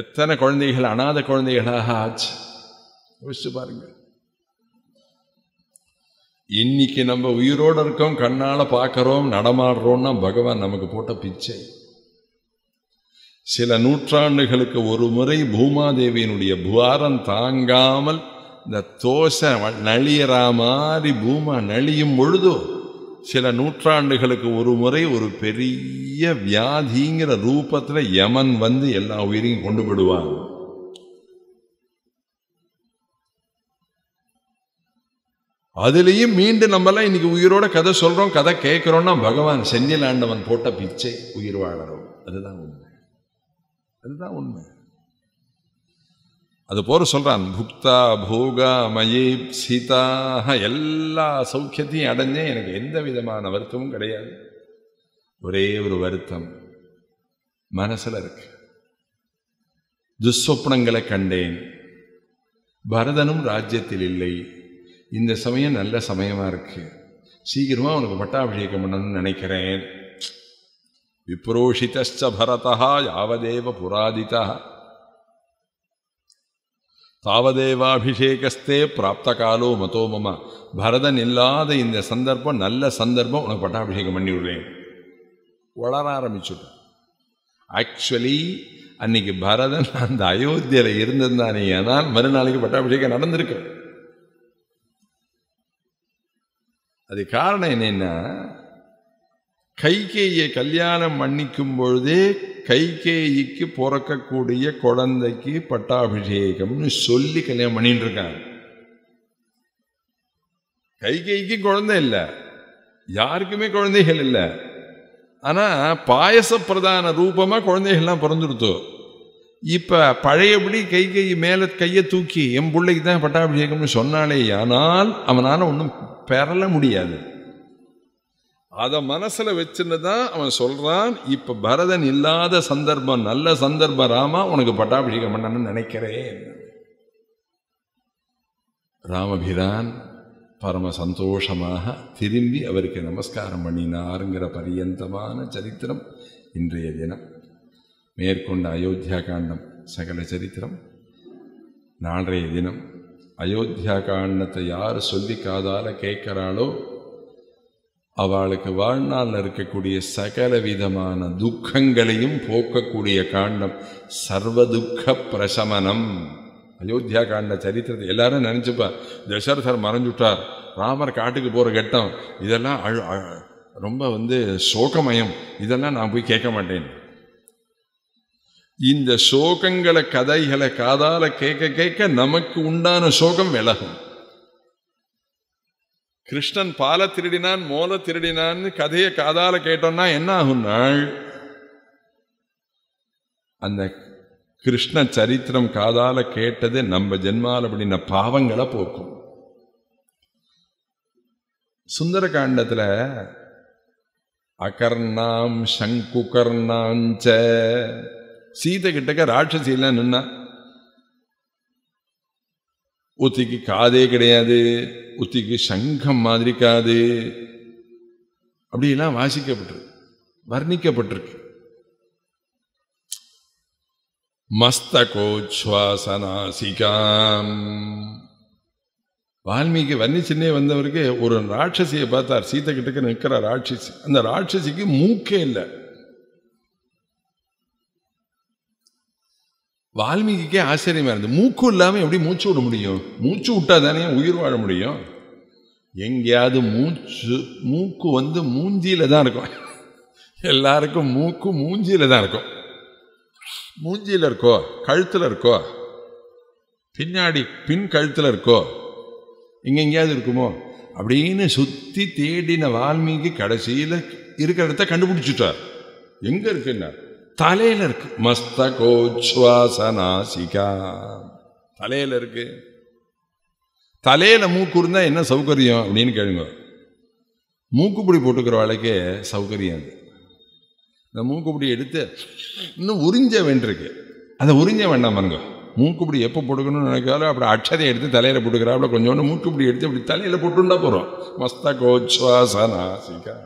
எத்தனை குழந்தைகள் அனாத குழந்தைகளாக ஆச்சு யோசிச்சு பாருங்க இன்னைக்கு நம்ம உயிரோடு இருக்கோம் கண்ணால் பார்க்குறோம் நடமாடுறோம்னா பகவான் நமக்கு போட்ட பிச்சை சில நூற்றாண்டுகளுக்கு ஒரு முறை பூமாதேவியினுடைய புவாரம் தாங்காமல் இந்த தோசை நழியற மாதிரி பூமா நழியும் பொழுதோ சில நூற்றாண்டுகளுக்கு ஒரு முறை ஒரு பெரிய வியாதிங்கிற ரூபத்தில் யமன் வந்து எல்லா உயிரையும் கொண்டு விடுவாங்க அதுலேயும் மீண்டும் நம்மளாம் இன்னைக்கு உயிரோட கதை சொல்கிறோம் கதை கேட்குறோம்னா பகவான் செந்தில் ஆண்டவன் போட்ட பிச்சை உயிர் வாழறோம் அதுதான் உண்மை அதுதான் உண்மை அது போற சொல்கிறான் புக்தா போகா மயி சீதாக எல்லா சௌக்கியத்தையும் அடைஞ்சே எனக்கு எந்த விதமான வருத்தமும் கிடையாது ஒரே ஒரு வருத்தம் மனசில் இருக்கு துஸ்வப்னங்களை கண்டேன் பரதனும் ராஜ்யத்தில் இல்லை இந்த சமயம் நல்ல சமயமாக இருக்கு சீக்கிரமாக உனக்கு பட்டாபிஷேகம் பண்ணணும்னு நினைக்கிறேன் விப்ரோஷித்த பரதா யாவதேவ புராதிதா தாவதேவாபிஷேகஸ்தே பிராப்த காலோ மதோ மம பரதன் இல்லாத இந்த சந்தர்ப்பம் நல்ல சந்தர்ப்பம் உனக்கு பட்டாபிஷேகம் பண்ணி விடுவேன் வளர ஆரம்பிச்சுட்டேன் ஆக்சுவலி அன்னைக்கு பரதன் அந்த அயோத்தியில் இருந்திருந்தானே ஆனால் மறுநாளைக்கு பட்டாபிஷேகம் நடந்திருக்கு அது காரணம் என்னென்னா கைகேயை கல்யாணம் மன்னிக்கும் பொழுதே கைகேயிக்கு பிறக்கக்கூடிய குழந்தைக்கு பட்டாபிஷேகம்னு சொல்லி கல்யாணம் பண்ணிட்டு இருக்காங்க கைகேயிக்கு குழந்தை இல்லை யாருக்குமே குழந்தைகள் இல்லை ஆனால் பாயச பிரதான ரூபமாக குழந்தைகள்லாம் பிறந்துடுத்து இப்போ பழையபடி கை கை மேலே கையை தூக்கி என் பிள்ளைக்கு தான் பட்டாபிஷேகம்னு சொன்னாலே ஆனால் அவனால் ஒன்றும் பெறல முடியாது அதை மனசில் வச்சுன்னு தான் அவன் சொல்கிறான் இப்போ பரதன் இல்லாத சந்தர்ப்பம் நல்ல சந்தர்ப்பம் ராமா உனக்கு பட்டாபிஷேகம் பண்ணணும்னு நினைக்கிறேன் ராமபிரான் பரம சந்தோஷமாக திரும்பி அவருக்கு நமஸ்காரம் பண்ணினாருங்கிற பரியந்தமான சரித்திரம் இன்றைய தினம் மேற்கொண்ட அயோத்தியா காண்டம் சகல சரித்திரம் நாளைய தினம் அயோத்தியா காண்டத்தை யார் சொல்லிக்காதால கேட்குறாளோ அவளுக்கு வாழ்நாளில் இருக்கக்கூடிய சகல விதமான துக்கங்களையும் போக்கக்கூடிய காண்டம் சர்வதுக்க பிரசமனம் அயோத்தியா காண்ட சரித்திரத்தை எல்லாரும் நினச்சிப்பா தசரதர் மறைஞ்சுட்டார் ராமர் காட்டுக்கு போகிற கட்டம் இதெல்லாம் அழு ரொம்ப வந்து சோகமயம் இதெல்லாம் நான் போய் கேட்க மாட்டேன் இந்த சோகங்களை கதைகளை காதால் கேட்க கேட்க நமக்கு உண்டான சோகம் விலகும் கிருஷ்ணன் பால திருடினான் மோல திருடினான்னு கதையை காதால கேட்டோம்னா என்ன ஆகும்னா அந்த கிருஷ்ண சரித்திரம் காதால கேட்டது நம்ம ஜென்மால் அப்படின்ன பாவங்களை போக்கும் சுந்தர காண்டத்துல அகர்ணாம் சங்குகர்ணாஞ்ச சீதை கிட்டக்க ராட்சசீல நின்னா உத்திக்கு காதே கிடையாது உத்திக்கு சங்கம் மாதிரி காது அப்படிலாம் வாசிக்கப்பட்டிருக்கு வர்ணிக்கப்பட்டிருக்கு மஸ்தகோச்வாசனாசிகாம் வால்மீகி வர்ணிச்சுன்னே வந்தவருக்கு ஒரு ராட்சசியை பார்த்தார் சீத்தை கிட்டக்க நிற்கிற ராட்சசி அந்த ராட்சசிக்கு மூக்கே இல்லை வால்மீகிக்கே ஆச்சரியமாக இருந்தது மூக்கு இல்லாமல் எப்படி மூச்சு விட முடியும் மூச்சு விட்டால் தானே உயிர் வாழ முடியும் எங்கேயாவது மூச்சு மூக்கு வந்து மூஞ்சியில் தான் இருக்கும் எல்லாருக்கும் மூக்கு மூஞ்சியில் தான் இருக்கும் மூஞ்சியில் இருக்கோ கழுத்தில் இருக்கோ பின்னாடி பின் கழுத்தில் இருக்கோ இங்கே எங்கேயாவது இருக்குமோ அப்படின்னு சுற்றி தேடின வால்மீகி கடைசியில் இருக்கிற இடத்த கண்டுபிடிச்சிட்டார் எங்கே இருக்குன்னா தலையில் இருக்கு நாசிகா தலையில் இருக்கு தலையில் மூக்கு இருந்தால் என்ன சௌகரியம் அப்படின்னு கேளுங்க மூக்குப்பிடி போட்டுக்கிற வாழ்க்கை சௌகரியம் அது இந்த மூக்குப்பிடி எடுத்து இன்னும் உறிஞ்ச வேண்டியிருக்கு அதை உறிஞ்ச வேண்டாம் பாருங்க மூக்குப்பிடி எப்போ போட்டுக்கணும்னு நினைக்காலும் அப்படி அட்சதை எடுத்து தலையில் போட்டுக்கிறாப்புல கொஞ்சோண்டு மூக்குப்பிடி எடுத்து அப்படி தலையில் போட்டுண்டா போகிறோம் மஸ்தகோச்வாசனாசிகா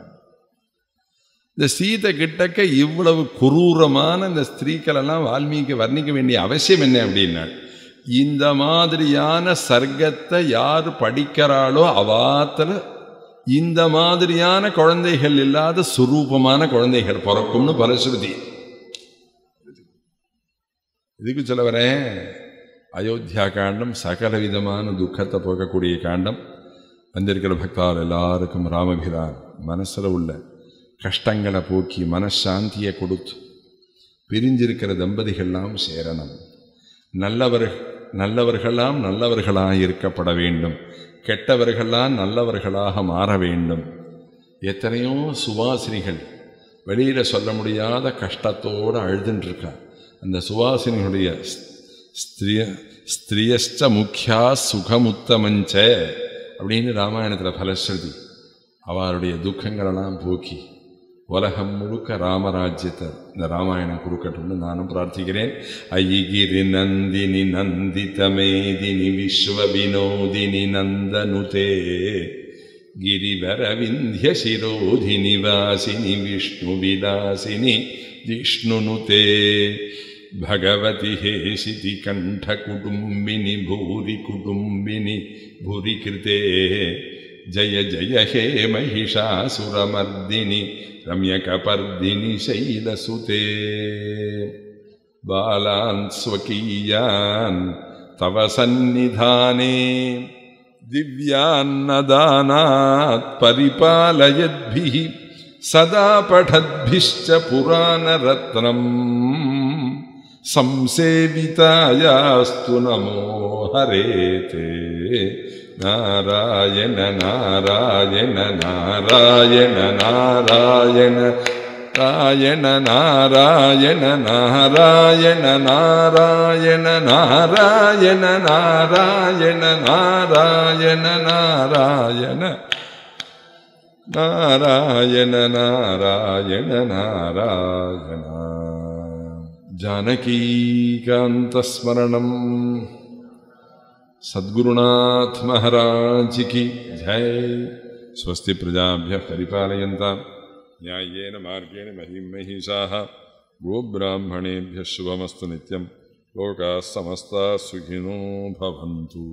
இந்த சீதை கிட்டக்க இவ்வளவு குரூரமான இந்த ஸ்திரீக்களெல்லாம் வால்மீகி வர்ணிக்க வேண்டிய அவசியம் என்ன அப்படின்னா இந்த மாதிரியான சர்க்கத்தை யார் படிக்கிறாளோ அவாத்தில் இந்த மாதிரியான குழந்தைகள் இல்லாத சுரூபமான குழந்தைகள் பிறக்கும்னு பரஸ்ருதி இதுக்கு சொல்ல வரேன் அயோத்தியா காண்டம் சகல விதமான துக்கத்தை போக்கக்கூடிய காண்டம் வந்திருக்கிற பக்தால் எல்லாருக்கும் ராமபிரான் மனசில் உள்ள கஷ்டங்களை போக்கி மனசாந்தியை கொடுத்து பிரிஞ்சிருக்கிற தம்பதிகள்லாம் சேரணும் நல்லவர் நல்லவர்களாம் நல்லவர்களாக இருக்கப்பட வேண்டும் கெட்டவர்களாம் நல்லவர்களாக மாற வேண்டும் எத்தனையோ சுவாசினிகள் வெளியில் சொல்ல முடியாத கஷ்டத்தோடு அழுதுன்ட்ருக்கா அந்த சுவாசினிகளுடைய ஸ்திரிய ஸ்திரியஸ்ட முக்கியா சுகமுத்தமஞ்ச அப்படின்னு ராமாயணத்தில் பலஸ்ருதி அவருடைய துக்கங்களெல்லாம் போக்கி उलहं मुरुक रामराज्यत रामयणं कुरुकट् नानं प्रार्थे अयि गिरिनन्दिनि नन्दितमेदिनि विश्वविनोदिनि नन्दनुते गिरिवरविन्ध्यशिरोधिनिवासिनि विष्णुविदासिनि विष्णुनुते भगवति हे शिदिकण्ठकुटुम्बिनि भूरिकुटुम्बिनि भूरिकृतेः जय जय हे महिषासुरमर्दिनि रम्यकपर्दिनी शैलसुते बालान् स्वकीयान् तव सन्निधाने दिव्यान्नदानात् परिपालयद्भिः सदा पठद्भिश्च पुराणरत्नम् संसेवितायास्तु नमो हरेते नारायण नारायण नारायण नारायण रायण नारायण नारायण नारायण नारायण नारायण नारायण नारायण नारायण नारायण नारायण जानकी कान्तस्मरणम् सद्गुरुनाथ महाराज की जय स्वस्ति प्रजाभ्य परिपालयन्ता न्याय्येन मगेण महीं महिषाः गोब्राह्मणेभ्यः शुभमस्तु नित्यं लोकाः समस्ताः सुखिनो भवन्तु